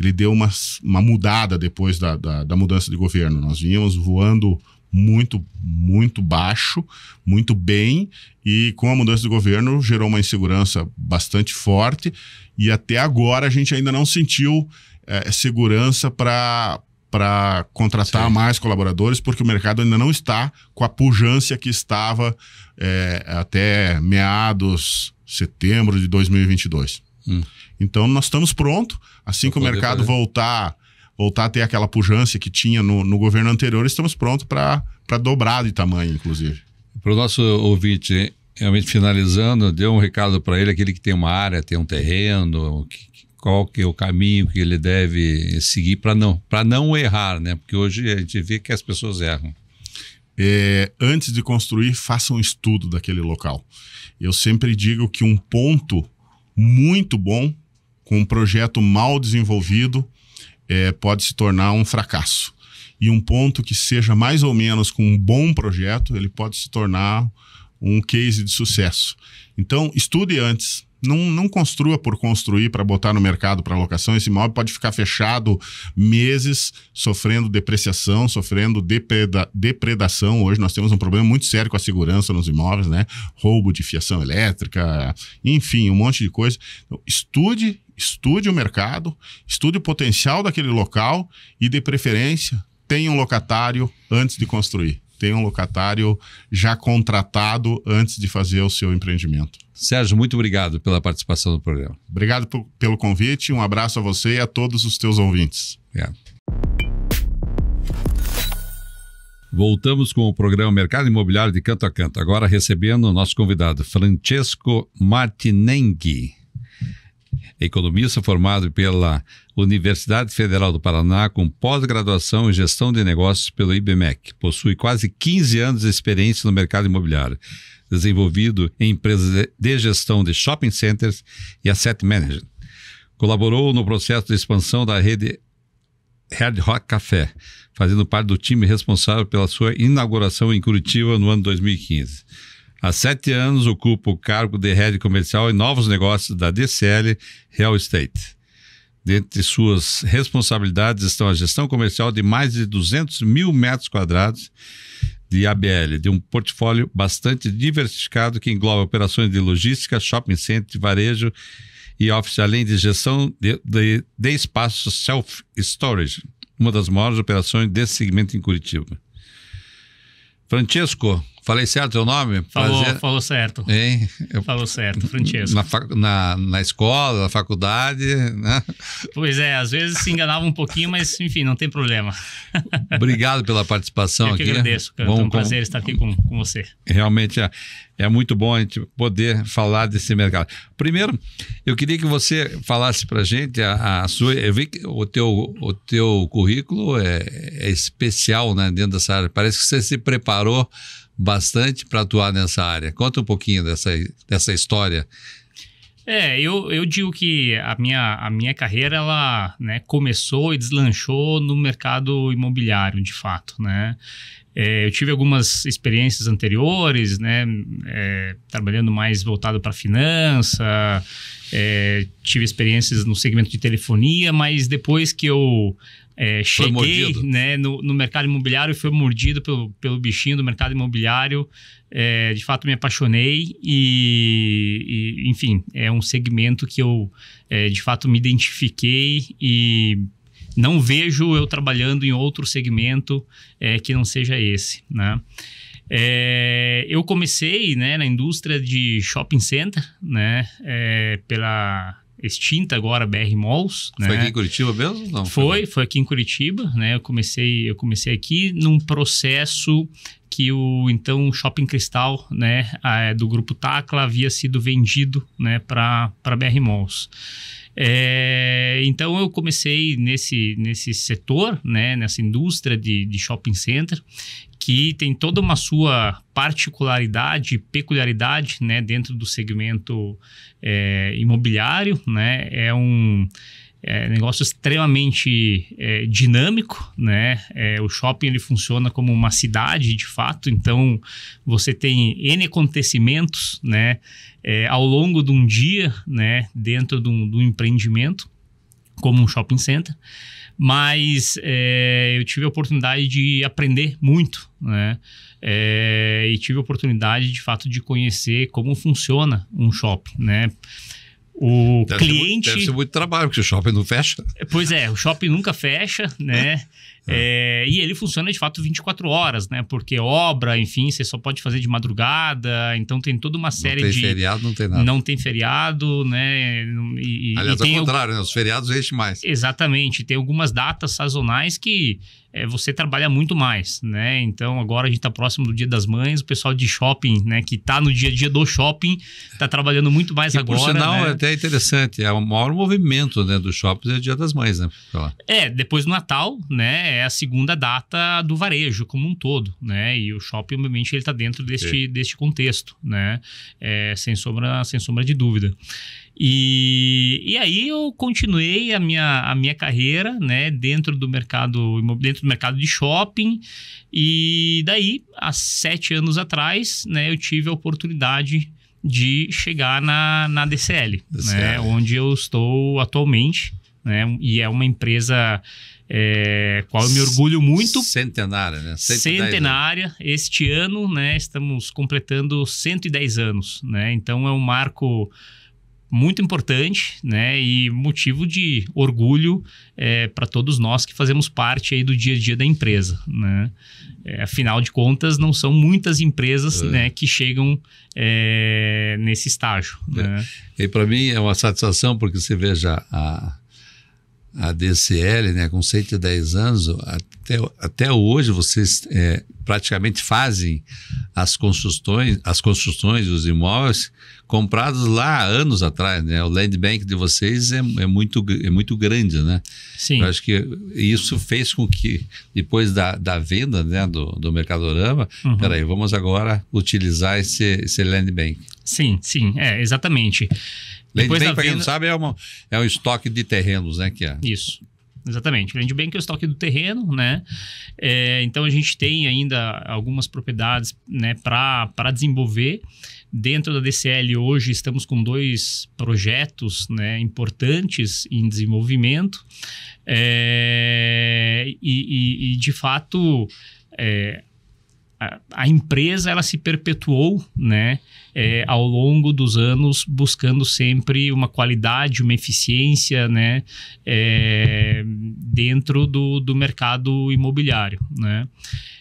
Ele deu uma, uma mudada depois da, da, da mudança de governo. Nós vínhamos voando muito, muito baixo, muito bem, e com a mudança do governo gerou uma insegurança bastante forte, e até agora a gente ainda não sentiu é, segurança para para contratar Sim. mais colaboradores, porque o mercado ainda não está com a pujança que estava é, até meados setembro de 2022. Hum. Então, nós estamos prontos, assim pra que o mercado voltar voltar a ter aquela pujança que tinha no, no governo anterior, estamos prontos para dobrar de tamanho, inclusive. Para o nosso ouvinte, realmente finalizando, deu um recado para ele, aquele que tem uma área, tem um terreno, que, qual que é o caminho que ele deve seguir para não, não errar, né? Porque hoje a gente vê que as pessoas erram. É, antes de construir, faça um estudo daquele local. Eu sempre digo que um ponto muito bom, com um projeto mal desenvolvido, é, pode se tornar um fracasso. E um ponto que seja mais ou menos com um bom projeto, ele pode se tornar um case de sucesso. Então, estude antes, não, não construa por construir para botar no mercado para locação. Esse imóvel pode ficar fechado meses, sofrendo depreciação, sofrendo depreda, depredação. Hoje nós temos um problema muito sério com a segurança nos imóveis, né? Roubo de fiação elétrica, enfim, um monte de coisa. Então, estude, estude o mercado, estude o potencial daquele local e, de preferência, tenha um locatário antes de construir tem um locatário já contratado antes de fazer o seu empreendimento. Sérgio, muito obrigado pela participação no programa. Obrigado por, pelo convite, um abraço a você e a todos os teus ouvintes. Obrigado. Voltamos com o programa Mercado Imobiliário de Canto a Canto, agora recebendo o nosso convidado, Francesco Martinenghi economista formado pela Universidade Federal do Paraná, com pós-graduação em gestão de negócios pelo IBMEC. Possui quase 15 anos de experiência no mercado imobiliário, desenvolvido em empresas de gestão de shopping centers e asset management. Colaborou no processo de expansão da rede Hard Rock Café, fazendo parte do time responsável pela sua inauguração em Curitiba no ano 2015 Há sete anos ocupa o cargo de head comercial em novos negócios da DCL Real Estate. Dentre suas responsabilidades estão a gestão comercial de mais de 200 mil metros quadrados de ABL, de um portfólio bastante diversificado que engloba operações de logística, shopping center, varejo e office, além de gestão de, de, de espaços self-storage, uma das maiores operações desse segmento em Curitiba. Francesco, Falei certo o nome? Falou, Fazia... falou certo. Hein? Eu... Falou certo, Francesco. Na, na, na, escola, na faculdade, né? Pois é, às vezes se enganava um pouquinho, mas enfim, não tem problema. Obrigado pela participação aqui. Eu que agradeço, cara. Bom, é um prazer estar aqui com, com você. Realmente é, é muito bom a gente poder falar desse mercado. Primeiro, eu queria que você falasse para gente a, a, sua. Eu vi que o teu, o teu currículo é, é especial né, dentro dessa área. Parece que você se preparou bastante para atuar nessa área. Conta um pouquinho dessa, dessa história. É, eu, eu digo que a minha, a minha carreira ela né, começou e deslanchou no mercado imobiliário, de fato, né? É, eu tive algumas experiências anteriores, né? É, trabalhando mais voltado para finança, é, tive experiências no segmento de telefonia, mas depois que eu é, cheguei né, no, no, mercado imobiliário, fui mordido pelo, pelo bichinho do mercado imobiliário. É, de fato, me apaixonei e, e, enfim, é um segmento que eu, é, de fato, me identifiquei e não vejo eu trabalhando em outro segmento é, que não seja esse, né? É, eu comecei né, na indústria de shopping center, né, é, pela extinta agora BR Malls. Foi né? aqui em Curitiba mesmo? Não, foi, foi aqui em Curitiba, né? Eu comecei, eu comecei aqui num processo que o então Shopping Cristal, né, do grupo Tacla havia sido vendido, né, para para BR Malls. É, então eu comecei nesse, nesse setor, né, nessa indústria de, de shopping center que tem toda uma sua particularidade, peculiaridade, né, dentro do segmento é, imobiliário, né, é um é, negócio extremamente é, dinâmico, né? É, o shopping ele funciona como uma cidade de fato, então você tem n acontecimentos, né? É, ao longo de um dia, né? Dentro de um, de um empreendimento como um shopping center mas é, eu tive a oportunidade de aprender muito, né? É, e tive a oportunidade, de fato, de conhecer como funciona um shopping, né? O deve cliente. Ser muito, deve ser muito trabalho, porque o shopping não fecha. Pois é, o shopping nunca fecha, né? É. é, e ele funciona de fato 24 horas, né? Porque obra, enfim, você só pode fazer de madrugada, então tem toda uma série de. Não tem de... feriado, não tem nada. Não tem feriado, né? E, Aliás, e tem... ao contrário, né? os feriados enchem mais. Exatamente. Tem algumas datas sazonais que é, você trabalha muito mais, né? Então agora a gente está próximo do Dia das Mães, o pessoal de shopping, né? Que está no dia a dia do shopping, está trabalhando muito mais e agora. Por sinal, né? é até interessante, é o maior movimento né, do shopping é o Dia das Mães, né? É, depois do Natal, né? é a segunda data do varejo como um todo, né? E o shopping, obviamente, ele está dentro deste, okay. deste contexto, né? É, sem, sombra, sem sombra de dúvida. E, e aí eu continuei a minha, a minha carreira, né? Dentro do mercado dentro do mercado de shopping. E daí, há sete anos atrás, né? Eu tive a oportunidade de chegar na, na DCL, DCL. Né, onde eu estou atualmente, né? E é uma empresa é, qual eu me orgulho muito. Centenária, né? Centenária. Anos. Este ano, né, estamos completando 110 anos, né? Então é um marco muito importante, né? E motivo de orgulho é, para todos nós que fazemos parte aí do dia a dia da empresa, né? É, afinal de contas, não são muitas empresas, é. né, que chegam é, nesse estágio. É. Né? E para mim é uma satisfação porque você veja a a DCL, né, com 110 anos, até, até hoje vocês é, praticamente fazem as construções, as construções dos imóveis comprados lá anos atrás, né? O land bank de vocês é, é, muito, é muito grande, né? Sim. Eu acho que isso fez com que, depois da, da venda né, do, do Mercadorama, uhum. peraí, vamos agora utilizar esse, esse land bank. Sim, sim, é, exatamente. Exatamente. Depois Land Bank, para quem não sabe, é, uma, é um estoque de terrenos, né? Que é. Isso. Exatamente. O Land Bank é o estoque do terreno, né? É, então a gente tem ainda algumas propriedades né, para desenvolver. Dentro da DCL hoje estamos com dois projetos né, importantes em desenvolvimento. É, e, e, e de fato. É, a, empresa ela se perpetuou né, é, ao longo dos anos buscando sempre uma qualidade, uma eficiência né, é, dentro do, do mercado imobiliário. Né?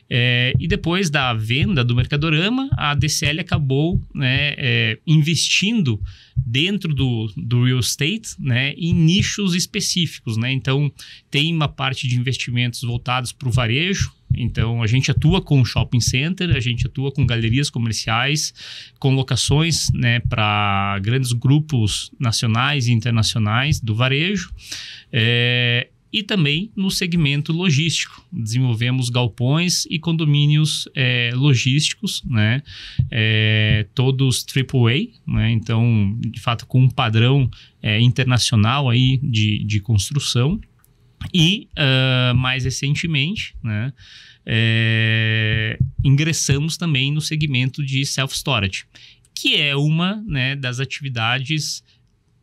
É, e depois da venda do Mercadorama, a DCL acabou né, é, investindo dentro do, do real estate né, em nichos específicos. Né? Então, tem uma parte de investimentos voltados para o varejo, então, a gente atua com shopping center, a gente atua com galerias comerciais, com locações né, para grandes grupos nacionais e internacionais do varejo. É, e também no segmento logístico. Desenvolvemos galpões e condomínios é, logísticos, né? É, todos AAA, né? então, de fato, com um padrão é, internacional aí de, de construção. E, uh, mais recentemente, né, é, ingressamos também no segmento de self-storage, que é uma né, das atividades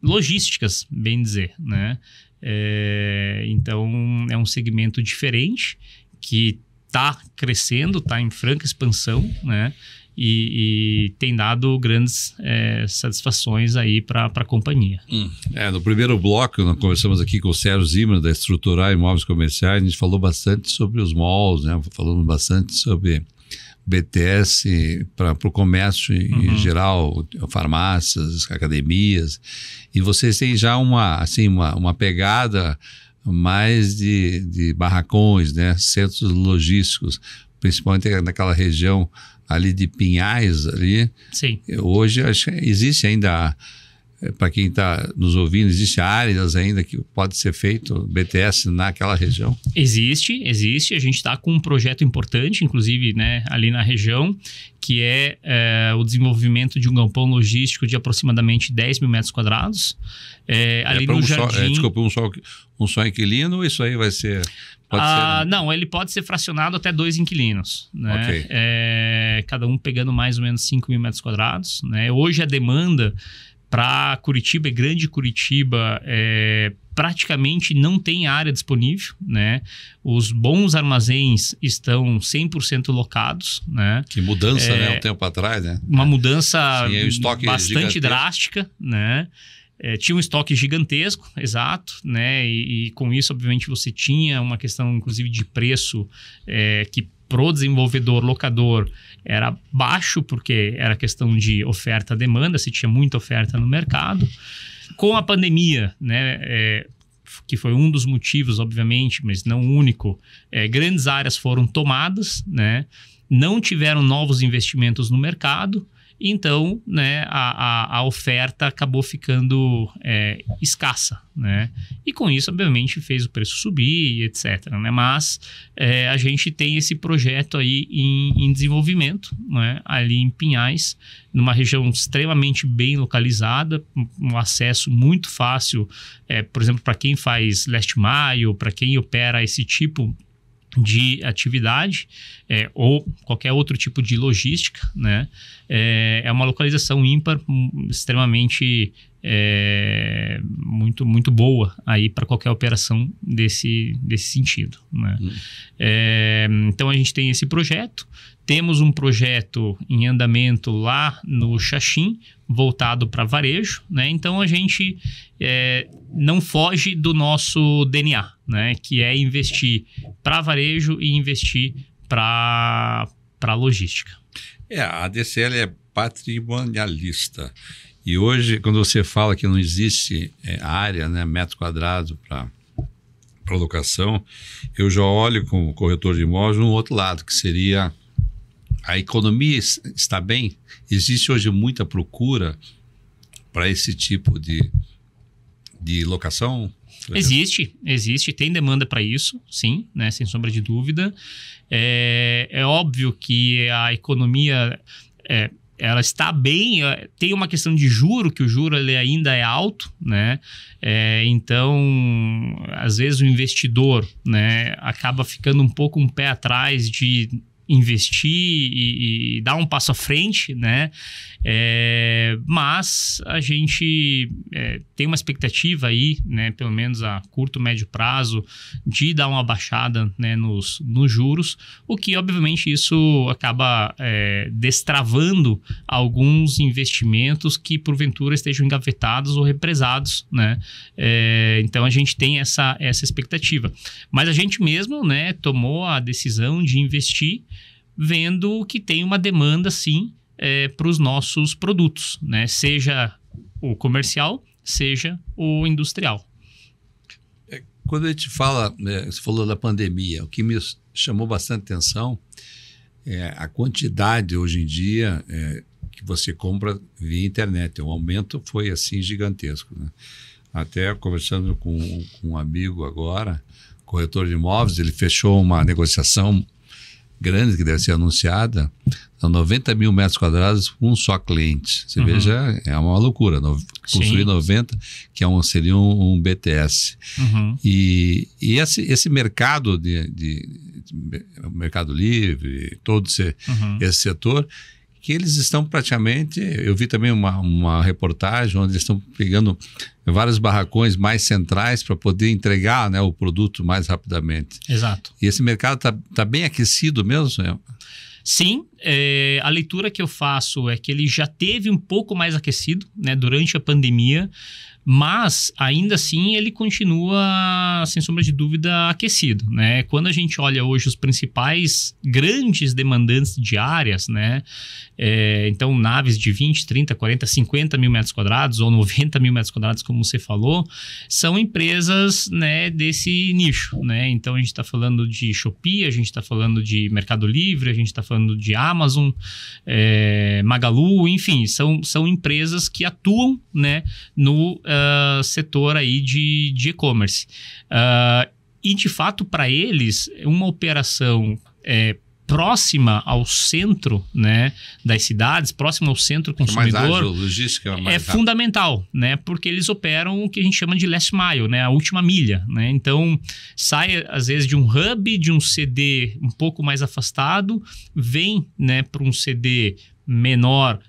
logísticas, bem dizer. Né? É, então, é um segmento diferente que está crescendo, está em franca expansão, né? e, e tem dado grandes é, satisfações aí para a companhia. Hum. É, no primeiro bloco, nós conversamos aqui com o Sérgio Zimmer, da Estruturar Imóveis Comerciais, a gente falou bastante sobre os malls, né? falamos bastante sobre BTS para o comércio uhum. em geral, farmácias, academias, e vocês têm já uma, assim, uma, uma pegada mais de, de barracões, né? centros logísticos, principalmente naquela região ali de Pinhais ali. Sim. Hoje acho que existe ainda eh, para quem está nos ouvindo, existe áreas ainda que pode ser feito BTS naquela região? Existe, existe. A gente está com um projeto importante, inclusive, né, ali na região, que é, é, o desenvolvimento de um galpão logístico de aproximadamente 10 mil metros quadrados. Eh, é, é no um jardim. Só, é, desculpa, um só, um só inquilino, isso aí vai ser Pode ah, ser, né? Não, ele pode ser fracionado até dois inquilinos. Né? Okay. É, cada um pegando mais ou menos 5 mil metros quadrados. Né? Hoje a demanda para Curitiba, é grande Curitiba, é, praticamente não tem área disponível, né? Os bons armazéns estão 100% locados, né? Que mudança, é, né? Um tempo atrás, né? Uma mudança Sim, bastante gigantesco. drástica, né? É, tinha um estoque gigantesco, exato, né? E, e, com isso, obviamente, você tinha uma questão, inclusive, de preço é, que pro desenvolvedor locador era baixo, porque era questão de oferta-demanda, se tinha muita oferta no mercado. Com a pandemia, né? É, que foi um dos motivos, obviamente, mas não o único, é, grandes áreas foram tomadas, né? não tiveram novos investimentos no mercado, então, né, a, a, a oferta acabou ficando é, escassa, né? E com isso, obviamente, fez o preço subir, etc. Né? Mas é, a gente tem esse projeto aí em, em desenvolvimento, né? ali em Pinhais, numa região extremamente bem localizada, um acesso muito fácil, é, por exemplo, para quem faz leste maio, para quem opera esse tipo de atividade é, ou qualquer outro tipo de logística, né? É, é uma localização ímpar hum, extremamente é, muito muito boa aí para qualquer operação desse desse sentido, né? Hum. É, então a gente tem esse projeto temos um projeto em andamento lá no Xaxim, voltado para varejo, né? Então a gente é, não foge do nosso DNA, né? Que é investir para varejo e investir para logística. É, a DCL é patrimonialista. E hoje, quando você fala que não existe é, área, né, metro quadrado para locação, eu já olho como corretor de imóveis no outro lado, que seria a economia está bem, existe hoje muita procura para esse tipo de, de locação? Existe, existe, tem demanda para isso, sim, né, sem sombra de dúvida. É, é óbvio que a economia é, ela está bem, é, tem uma questão de juro, que o juro ele ainda é alto, né? É, então, às vezes o investidor né, acaba ficando um pouco um pé atrás de investir e, e, dar um passo à frente, né? É, mas a gente é, tem uma expectativa aí, né? Pelo menos a curto, médio prazo, de dar uma baixada né, nos, nos juros, o que obviamente isso acaba é, destravando alguns investimentos que porventura estejam engavetados ou represados, né? É, então a gente tem essa, essa expectativa. Mas a gente mesmo, né, tomou a decisão de investir vendo que tem uma demanda, sim, é, para os nossos produtos, né? Seja o comercial, seja o industrial. É, quando a gente fala, né, você falou da pandemia, o que me chamou bastante atenção é a quantidade hoje em dia é, que você compra via internet. O aumento foi assim gigantesco. Né? Até conversando com, com um amigo agora, corretor de imóveis, ele fechou uma negociação grande que deve ser anunciada, são 90 mil metros quadrados com um só cliente. Você uhum. veja, é uma loucura. No, construir 90, que é um, seria um, um BTS. Uhum. E, e esse, esse mercado de, de, de Mercado Livre, todo esse, uhum. esse setor, que eles estão praticamente. Eu vi também uma, uma reportagem onde eles estão pegando vários barracões mais centrais para poder entregar né, o produto mais rapidamente. Exato. E esse mercado está tá bem aquecido mesmo? Sim, é, a leitura que eu faço é que ele já teve um pouco mais aquecido né, durante a pandemia. Mas, ainda assim, ele continua, sem sombra de dúvida, aquecido, né? Quando a gente olha hoje os principais grandes demandantes de áreas, né? É, então, naves de 20, 30, 40, 50 mil metros quadrados ou 90 mil metros quadrados, como você falou, são empresas né, desse nicho, né? Então, a gente está falando de Shopee, a gente está falando de Mercado Livre, a gente está falando de Amazon, é, Magalu, enfim, são, são empresas que atuam, né? No é, ah, setor aí de, de e-commerce. Uh, e, de fato, para eles, uma operação é, próxima ao centro né, das cidades, próxima ao centro consumidor, é, mais ágil, logística é, mais é fundamental, né, porque eles operam o que a gente chama de last mile, né, a última milha. Né? Então, sai às vezes de um hub, de um CD um pouco mais afastado, vem né, para um CD menor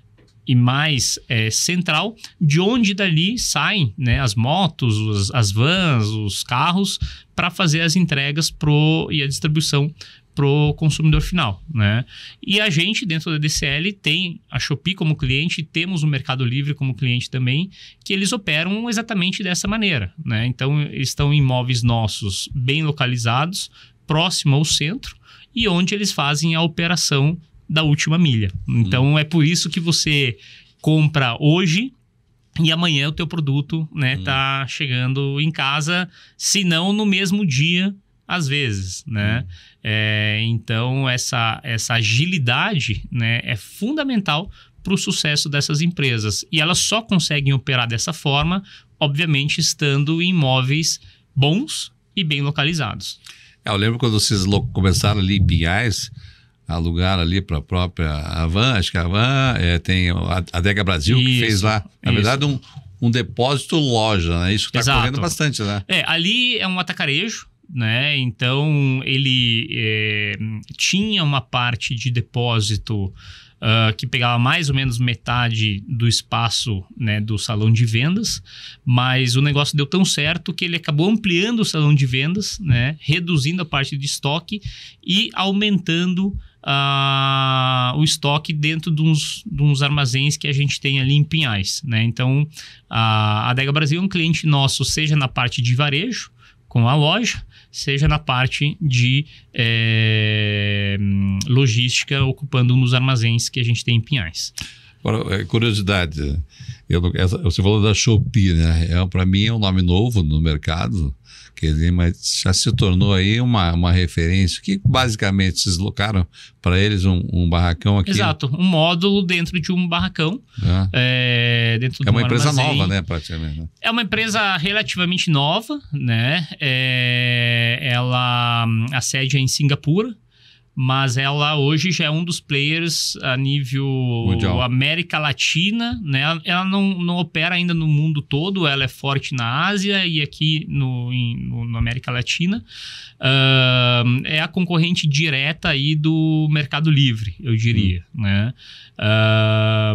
e mais é, central, de onde dali saem né, as motos, os, as vans, os carros, para fazer as entregas pro, e a distribuição pro consumidor final, né? E a gente dentro da DCL tem a Shopee como cliente, temos o Mercado Livre como cliente também, que eles operam exatamente dessa maneira, né? Então eles estão em imóveis nossos bem localizados, próximo ao centro e onde eles fazem a operação da última milha. Então hum. é por isso que você compra hoje e amanhã o teu produto, né, hum. tá chegando em casa, se não no mesmo dia, às vezes, né? Hum. É, então essa essa agilidade, né, é fundamental para o sucesso dessas empresas e elas só conseguem operar dessa forma, obviamente, estando em imóveis bons e bem localizados. É, eu lembro quando vocês começaram ali em Pinhais, alugar ali para a própria Avan, acho que a Avan é, tem a Adega Brasil isso, que fez lá, na isso. verdade, um, um depósito loja, né? Isso está correndo bastante, né? É, ali é um atacarejo, né? Então ele é, tinha uma parte de depósito uh, que pegava mais ou menos metade do espaço né, do salão de vendas, mas o negócio deu tão certo que ele acabou ampliando o salão de vendas, né? Reduzindo a parte de estoque e aumentando ah, o estoque dentro de uns, de uns, armazéns que a gente tem ali em Pinhais. Né? Então, a Adega Brasil é um cliente nosso, seja na parte de varejo, com a loja, seja na parte de é, logística, ocupando um dos armazéns que a gente tem em Pinhais. Agora, é, curiosidade, eu, você falou da Shopee, né? É, Para mim é um nome novo no mercado dizer mas já se tornou aí uma, uma referência, que basicamente se deslocaram para eles um, um, barracão aqui. Exato, um módulo dentro de um barracão. É, eh, dentro é uma empresa armazém. nova, né, praticamente? Né? É uma empresa relativamente nova, né? É, ela, hum, a sede é em Singapura, mas ela hoje já é um dos players a nível Mundial. América Latina, né? Ela não, não opera ainda no mundo todo, ela é forte na Ásia e aqui no, em, no, no América Latina. Uh, é a concorrente direta aí do Mercado Livre, eu diria, hum. né?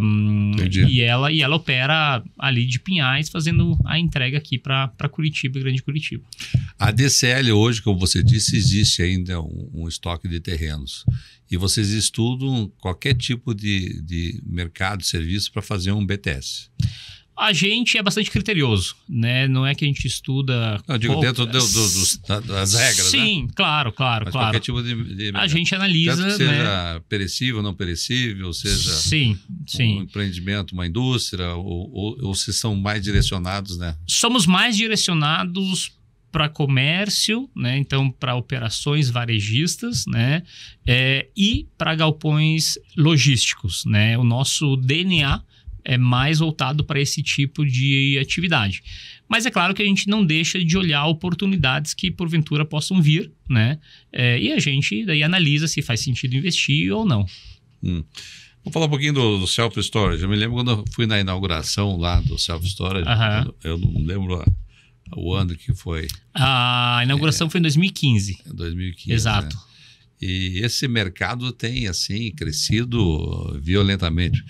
Uh, e ela e ela opera ali de Pinhais, fazendo a entrega aqui para Curitiba, Grande Curitiba. A DCL hoje, como você disse, existe ainda um, um estoque de terrenos e vocês estudam qualquer tipo de, de mercado, serviço para fazer um BTS. A gente é bastante criterioso, né? Não é que a gente estuda. Eu digo, qual... dentro do, do, do, das regras, né? Sim, né? claro, claro, Mas claro. Tipo de, de... a gente analisa. que né? seja né? perecível, não perecível, seja sim, sim. um empreendimento, uma indústria, ou, ou, ou se são mais direcionados, né? Somos mais direcionados para comércio, né? então para operações varejistas, né? É, e para galpões logísticos, né? O nosso DNA é mais voltado para esse tipo de atividade. Mas é claro que a gente não deixa de olhar oportunidades que porventura possam vir, né? É, e a gente daí analisa se faz sentido investir ou não. Hum. Vou falar um pouquinho do, do self-storage. Eu me lembro quando eu fui na inauguração lá do self-storage, eu, eu, não lembro a, o ano que foi. A inauguração é, foi em 2015. 2015. Exato. Né? E esse mercado tem, assim, crescido violentamente.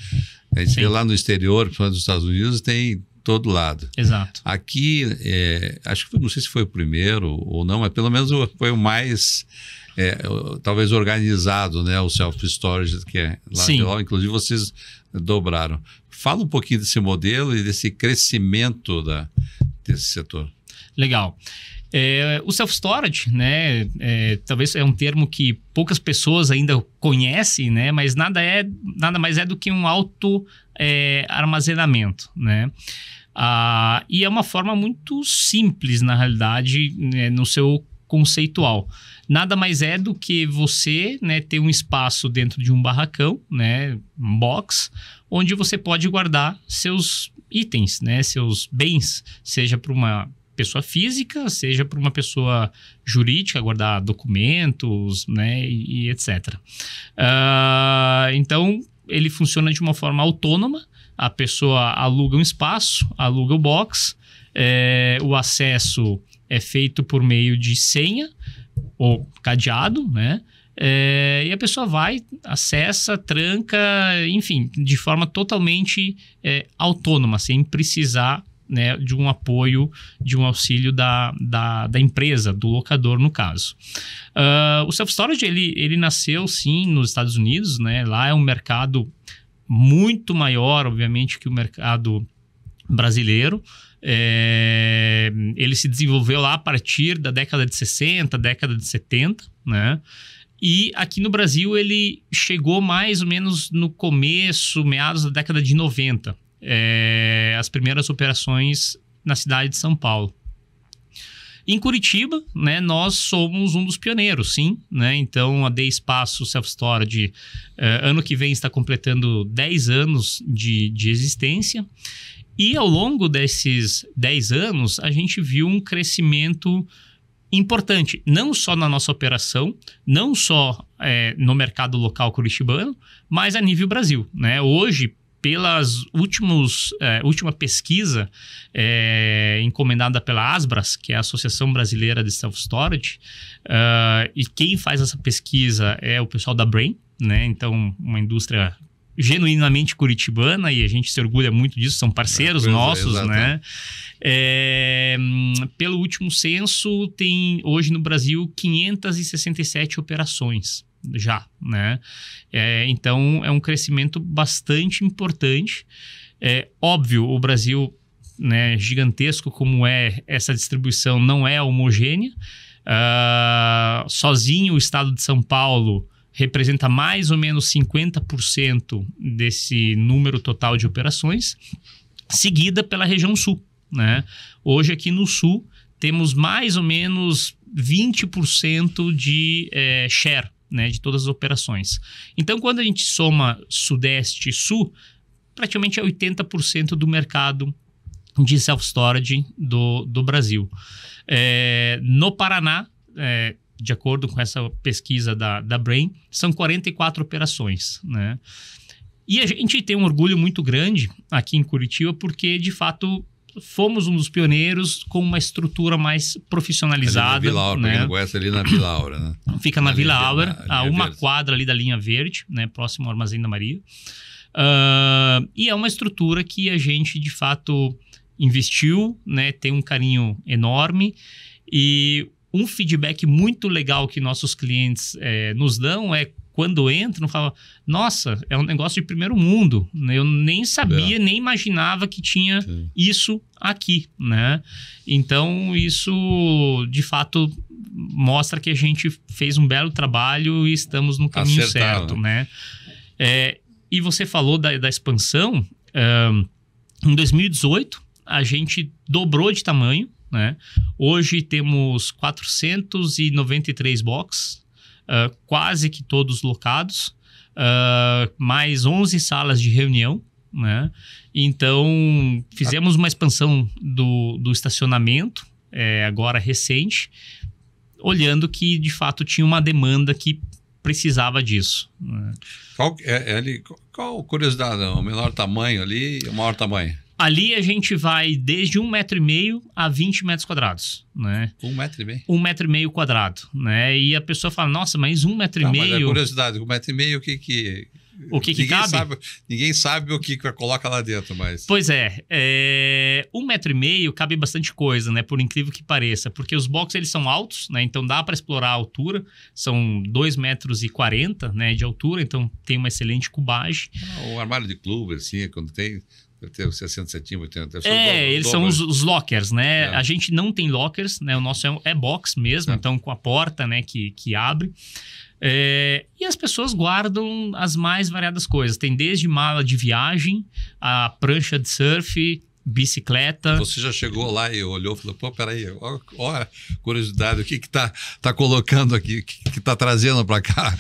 É, a gente vê lá no exterior, principalmente nos Estados Unidos, tem todo lado. Exato. Aqui, é, acho que não sei se foi o primeiro ou não, mas pelo menos foi o mais. É, talvez organizado, né? O self-storage que é lá Sim. de lá. Inclusive, vocês dobraram. Fala um pouquinho desse modelo e desse crescimento da, desse setor. Legal. É, o self-storage, né? É, talvez é um termo que poucas pessoas ainda conhecem, né? Mas nada é nada mais é do que um auto é, armazenamento, né? Ah, e é uma forma muito simples, na realidade, né? no seu conceitual. Nada mais é do que você né, ter um espaço dentro de um barracão, né, um box, onde você pode guardar seus itens, né, seus bens, seja para uma pessoa física, seja para uma pessoa jurídica, guardar documentos, né, e, e etc. Uh, ah, então, ele funciona de uma forma autônoma, a pessoa aluga um espaço, aluga o box, é, o acesso é feito por meio de senha ou cadeado, né, é, e a pessoa vai, acessa, tranca, enfim, de forma totalmente é, autônoma, sem precisar né, de um apoio, de um auxílio da, da, da empresa, do locador, no caso. Uh, o self-storage, ele, ele nasceu, sim, nos Estados Unidos, né? Lá é um mercado muito maior, obviamente, que o mercado brasileiro. É, ele se desenvolveu lá a partir da década de 60, década de 70, né? E aqui no Brasil ele chegou mais ou menos no começo, meados da década de 90, é, as primeiras operações na cidade de São Paulo. Em Curitiba, né, nós somos um dos pioneiros, sim. Né? Então, a D Espaço Self-Storage, é, ano que vem está completando 10 anos de, de existência. E ao longo desses 10 anos, a gente viu um crescimento importante, não só na nossa operação, não só é, no mercado local curitibano, mas a nível Brasil. Né? Hoje, pelas últimos, é, última pesquisa é, encomendada pela Asbras, que é a Associação Brasileira de Self Storage, uh, e quem faz essa pesquisa é o pessoal da Brain, né? Então, uma indústria genuinamente curitibana e a gente se orgulha muito disso, são parceiros é, é nossos, é, né? É, pelo último censo, tem hoje no Brasil 567 operações já, né? É, então, é um crescimento bastante importante. É óbvio, o Brasil, né, gigantesco como é, essa distribuição não é homogênea. Uh, sozinho, o estado de São Paulo representa mais ou menos 50% desse número total de operações, seguida pela região sul. Né? Hoje, aqui no sul, temos mais ou menos 20% de é, share né, de todas as operações. Então, quando a gente soma Sudeste e Sul, praticamente é 80% do mercado de self-storage do, do Brasil. É, no Paraná, é, de acordo com essa pesquisa da, da Brain, são 44 operações, né? E a gente tem um orgulho muito grande aqui em Curitiba, porque de fato fomos um dos pioneiros com uma estrutura mais profissionalizada. Né? Ali na Vila Aura, né? quem conhece ali na Vila Aura, né? Fica na, na Vila Aura, a, a uma verde. quadra ali da linha verde, né? Próximo ao Armazém da Maria. Uh, e é uma estrutura que a gente, de fato, investiu, né? Tem um carinho enorme. E um feedback muito legal que nossos clientes é, nos dão é quando entram, falam nossa, é um negócio de primeiro mundo. Né? Eu nem sabia, é. nem imaginava que tinha Sim. isso aqui, né? Então, isso, de fato, mostra que a gente fez um belo trabalho e estamos no caminho certo, né? né? É, e você falou da, da expansão. Um, em 2018, a gente dobrou de tamanho, né? Hoje temos 493 boxes, uh, quase que todos locados, uh, mais 11 salas de reunião. Né? Então, fizemos uma expansão do, do estacionamento, é, agora recente, olhando que de fato tinha uma demanda que precisava disso. Né? Qual, é, é, qual curiosidade? Né? O menor tamanho ali e o maior tamanho? Ali a gente vai desde um metro e meio a 20 metros quadrados, né? Um metro e meio? Um metro e meio quadrado, né? E a pessoa fala, nossa, mas um metro tá, e meio... Mas é curiosidade, um metro e meio, o que que... O que, que ninguém cabe? Sabe, ninguém sabe o que, que coloca lá dentro, mas... Pois é, é, um metro e meio cabe bastante coisa, né? Por incrível que pareça, porque os boxes eles são altos, né? Então dá para explorar a altura, são dois metros e quarenta, né? De altura, então tem uma excelente cubagem. O é um armário de clube, assim, quando tem ter 60 centímetros, 80. É, dobro, eles dobro. são os, os, lockers, né? É. A gente não tem lockers, né? O nosso é, é box mesmo, é. então com a porta, né, que, que abre. É, e as pessoas guardam as mais variadas coisas. Tem desde mala de viagem, a prancha de surf, bicicleta. Você já chegou lá e olhou e falou, pô, peraí, olha curiosidade, o que que tá, tá colocando aqui, o que que tá trazendo para cá?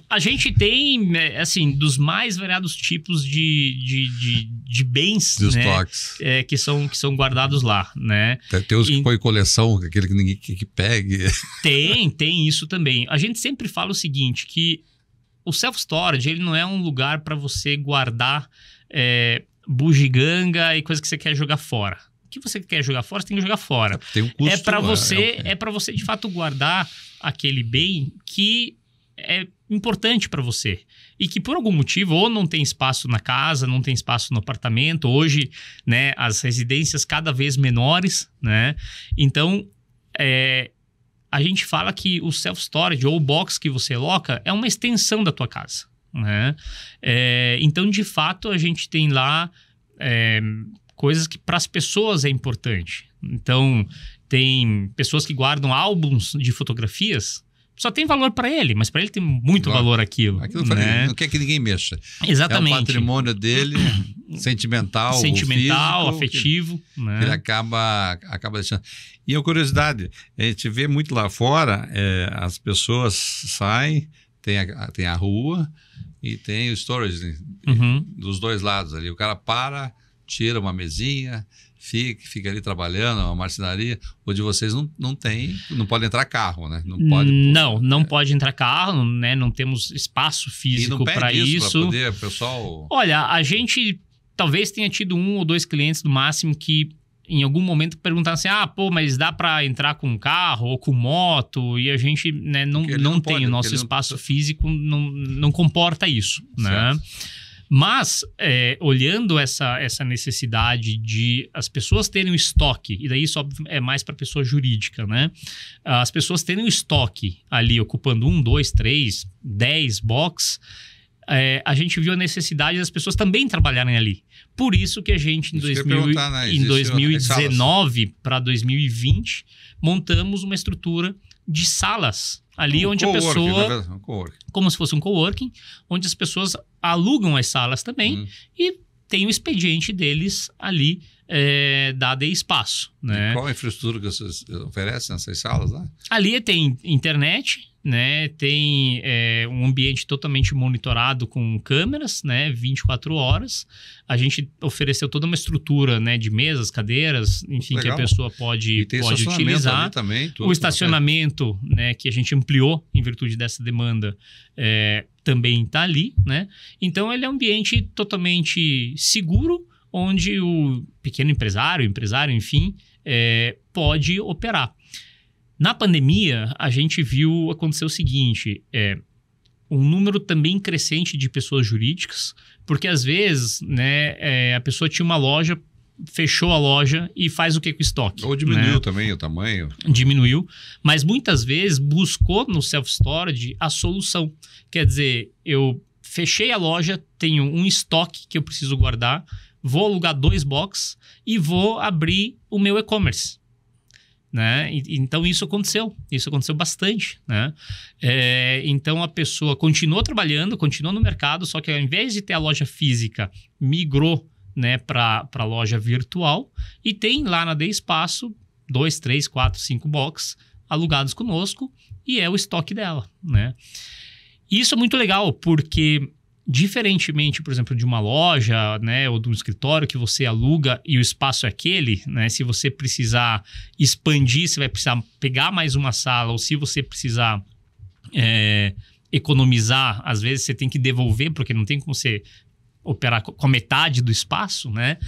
A gente tem, né, assim, dos mais variados tipos de, de, de, de bens, de né? Estoques. É, que, são, que são guardados lá, né? Tem, tem os que põem coleção, aquele que ninguém que, que pegue. Tem, tem isso também. A gente sempre fala o seguinte, que o self-storage, ele não é um lugar para você guardar... É, bugiganga e coisa que você quer jogar fora. O que você quer jogar fora, você tem que jogar fora. Tem um custo, é para né? você, é, é para você de fato guardar aquele bem que é importante para você e que por algum motivo ou não tem espaço na casa, não tem espaço no apartamento. Hoje, né, as residências cada vez menores, né? Então, é, a gente fala que o self storage ou o box que você loca é uma extensão da tua casa. Né? É, então, de fato, a gente tem lá é, coisas que para as pessoas é importante. Então, tem pessoas que guardam álbuns de fotografias. Só tem valor para ele, mas para ele tem muito Igual, valor aquilo. aquilo né? Não quer que ninguém mexa. Exatamente. É o patrimônio dele, sentimental, sentimental, físico, afetivo. Que, né? que ele acaba, acaba deixando. E a curiosidade, a gente vê muito lá fora, é, as pessoas saem, tem a, tem a rua, e tem o storage uhum. dos dois lados ali. O cara para, tira uma mesinha, fica, fica ali trabalhando, uma marcenaria, onde vocês não, não tem, não pode entrar carro, né? Não, pode, não, não é. pode entrar carro, né? Não temos espaço físico para isso. isso. Poder, pessoal... Olha, a gente talvez tenha tido um ou dois clientes no máximo que em algum momento perguntar assim: ah, pô, mas dá para entrar com carro ou com moto? E a gente né, não, não, não, tem, o nosso espaço não... físico não, não comporta isso, né? Mas, é, olhando essa, essa necessidade de as pessoas terem um estoque, e daí isso é mais para pessoa jurídica, né? As pessoas terem um estoque ali, ocupando um, dois, três, dez boxes é, a gente viu a necessidade das pessoas também trabalharem ali. Por isso que a gente, em, 2000, né? em 2019 para 2020, montamos uma estrutura de salas ali um onde a pessoa. É como se fosse um coworking, onde as pessoas alugam as salas também hum. e tem o expediente deles ali é, dada espaço. Né? E qual a infraestrutura que vocês oferecem nessas salas? Ali tem internet, né? tem é, um ambiente totalmente monitorado com câmeras, né? 24 horas. A gente ofereceu toda uma estrutura né? de mesas, cadeiras, enfim, Legal. que a pessoa pode, pode utilizar. Também, o estacionamento né? que a gente ampliou em virtude dessa demanda é, também está ali. Né? Então, ele é um ambiente totalmente seguro onde o pequeno empresário, empresário, enfim, é, pode operar. Na pandemia, a gente viu acontecer o seguinte: é, um número também crescente de pessoas jurídicas, porque às vezes né, é, a pessoa tinha uma loja, fechou a loja e faz o que com o estoque? Ou diminuiu né? também o tamanho. Diminuiu, mas muitas vezes buscou no self-storage a solução. Quer dizer, eu fechei a loja, tenho um estoque que eu preciso guardar, vou alugar dois box e vou abrir o meu e-commerce. Né? então isso aconteceu, isso aconteceu bastante, né? É, então a pessoa continuou trabalhando, continuou no mercado, só que ao invés de ter a loja física, migrou, né, para a loja virtual e tem lá na D Espaço dois, três, quatro, cinco box alugados conosco e é o estoque dela, né? Isso é muito legal porque Diferentemente, por exemplo, de uma loja, né, ou de um escritório que você aluga e o espaço é aquele, né? Se você precisar expandir, você vai precisar pegar mais uma sala, ou se você precisar é, economizar, às vezes você tem que devolver, porque não tem como você operar com a metade do espaço, né?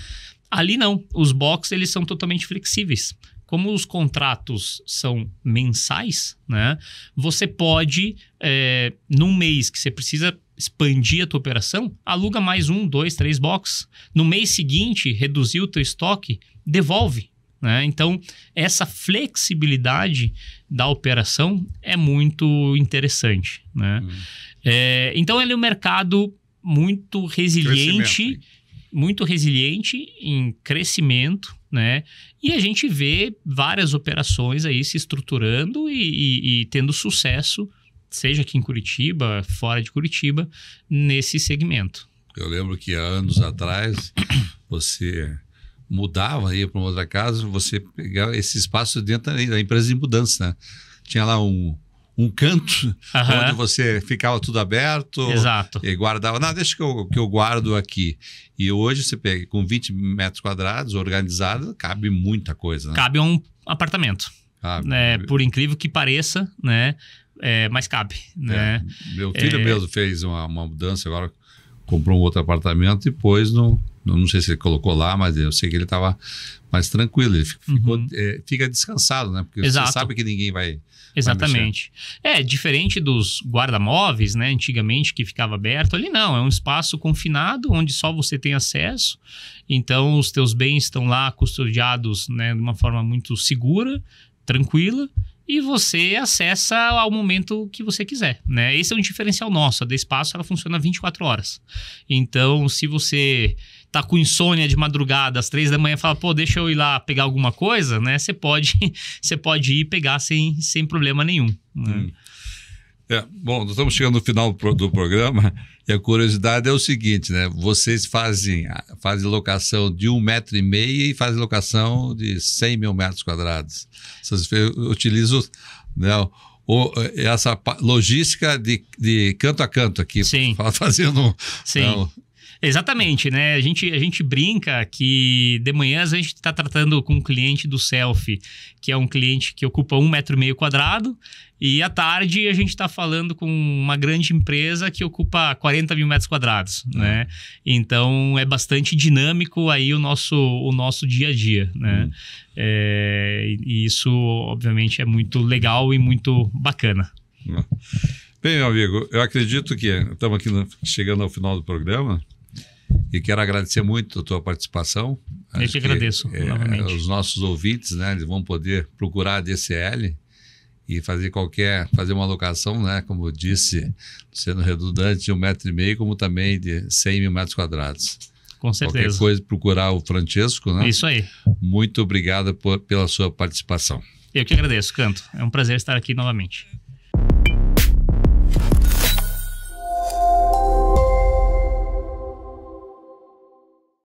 Ali não, os boxes eles são totalmente flexíveis. Como os contratos são mensais, né? Você pode, é, num mês que você precisa expandir a tua operação, aluga mais um, dois, três boxes. No mês seguinte, reduziu o teu estoque, devolve. Né? Então, essa flexibilidade da operação é muito interessante. Né? Hum. É, então, ele é um mercado muito resiliente, muito resiliente em crescimento, né? E a gente vê várias operações aí se estruturando e, e, e tendo sucesso seja aqui em Curitiba, fora de Curitiba, nesse segmento. Eu lembro que há anos atrás você mudava aí para outra casa, você pegava esse espaço dentro da empresa de mudança, né? Tinha lá um, um canto uhum. onde você ficava tudo aberto Exato. e guardava. Não, deixa que eu, que eu guardo aqui. E hoje você pega com 20 metros quadrados, organizado, cabe muita coisa. Né? Cabe um apartamento. Cabe. É, por incrível que pareça, né? é, mas cabe. Né? É. Meu filho é... mesmo fez uma, uma, mudança agora, comprou um outro apartamento e pôs no. Não sei se ele colocou lá, mas eu sei que ele estava mais tranquilo. Ele ficou, uhum. É, fica descansado, né? Porque Exato. você sabe que ninguém vai. Exatamente. Vai é, diferente dos guarda-móveis, né? Antigamente que ficava aberto, ali não. É um espaço confinado onde só você tem acesso. Então, os teus bens estão lá custodiados né, de uma forma muito segura, tranquila e você acessa ao momento que você quiser, né? Esse é um diferencial nosso. A Despaço Espaço, ela funciona 24 horas. Então, se você tá com insônia de madrugada, às três da manhã, fala, pô, deixa eu ir lá pegar alguma coisa, né? Você pode, você pode ir pegar sem, sem problema nenhum. Né? Hum. É, bom, nós estamos chegando no final do programa e a curiosidade é o seguinte, né? Vocês fazem, ah, fazem locação de um metro e meio e fazem locação de 100 mil metros quadrados. Vocês utilizam né, o, essa logística de, de canto a canto aqui. Sim. Fazendo Sim. Né, Exatamente, né? A gente, a gente brinca que de manhã a gente está tratando com um cliente do selfie, que é um cliente que ocupa um metro e meio quadrado, e à tarde a gente está falando com uma grande empresa que ocupa 40 mil metros quadrados, uhum. né? Então é bastante dinâmico aí o nosso, o nosso dia a dia, né? Uhum. É, e isso, obviamente, é muito legal e muito bacana. Uhum. Bem, meu amigo, eu acredito que estamos aqui no, chegando ao final do programa. E quero agradecer muito a tua participação. Eu que agradeço, que, é, Os nossos ouvintes, né, eles vão poder procurar a DCL e fazer qualquer, fazer uma alocação, né, como eu disse, sendo redundante, de um metro e meio, como também de 100 mil metros quadrados. Com certeza. Qualquer coisa, procurar o Francesco, né? Isso aí. Muito obrigado por, pela sua participação. Eu que agradeço, Canto. É um prazer estar aqui novamente.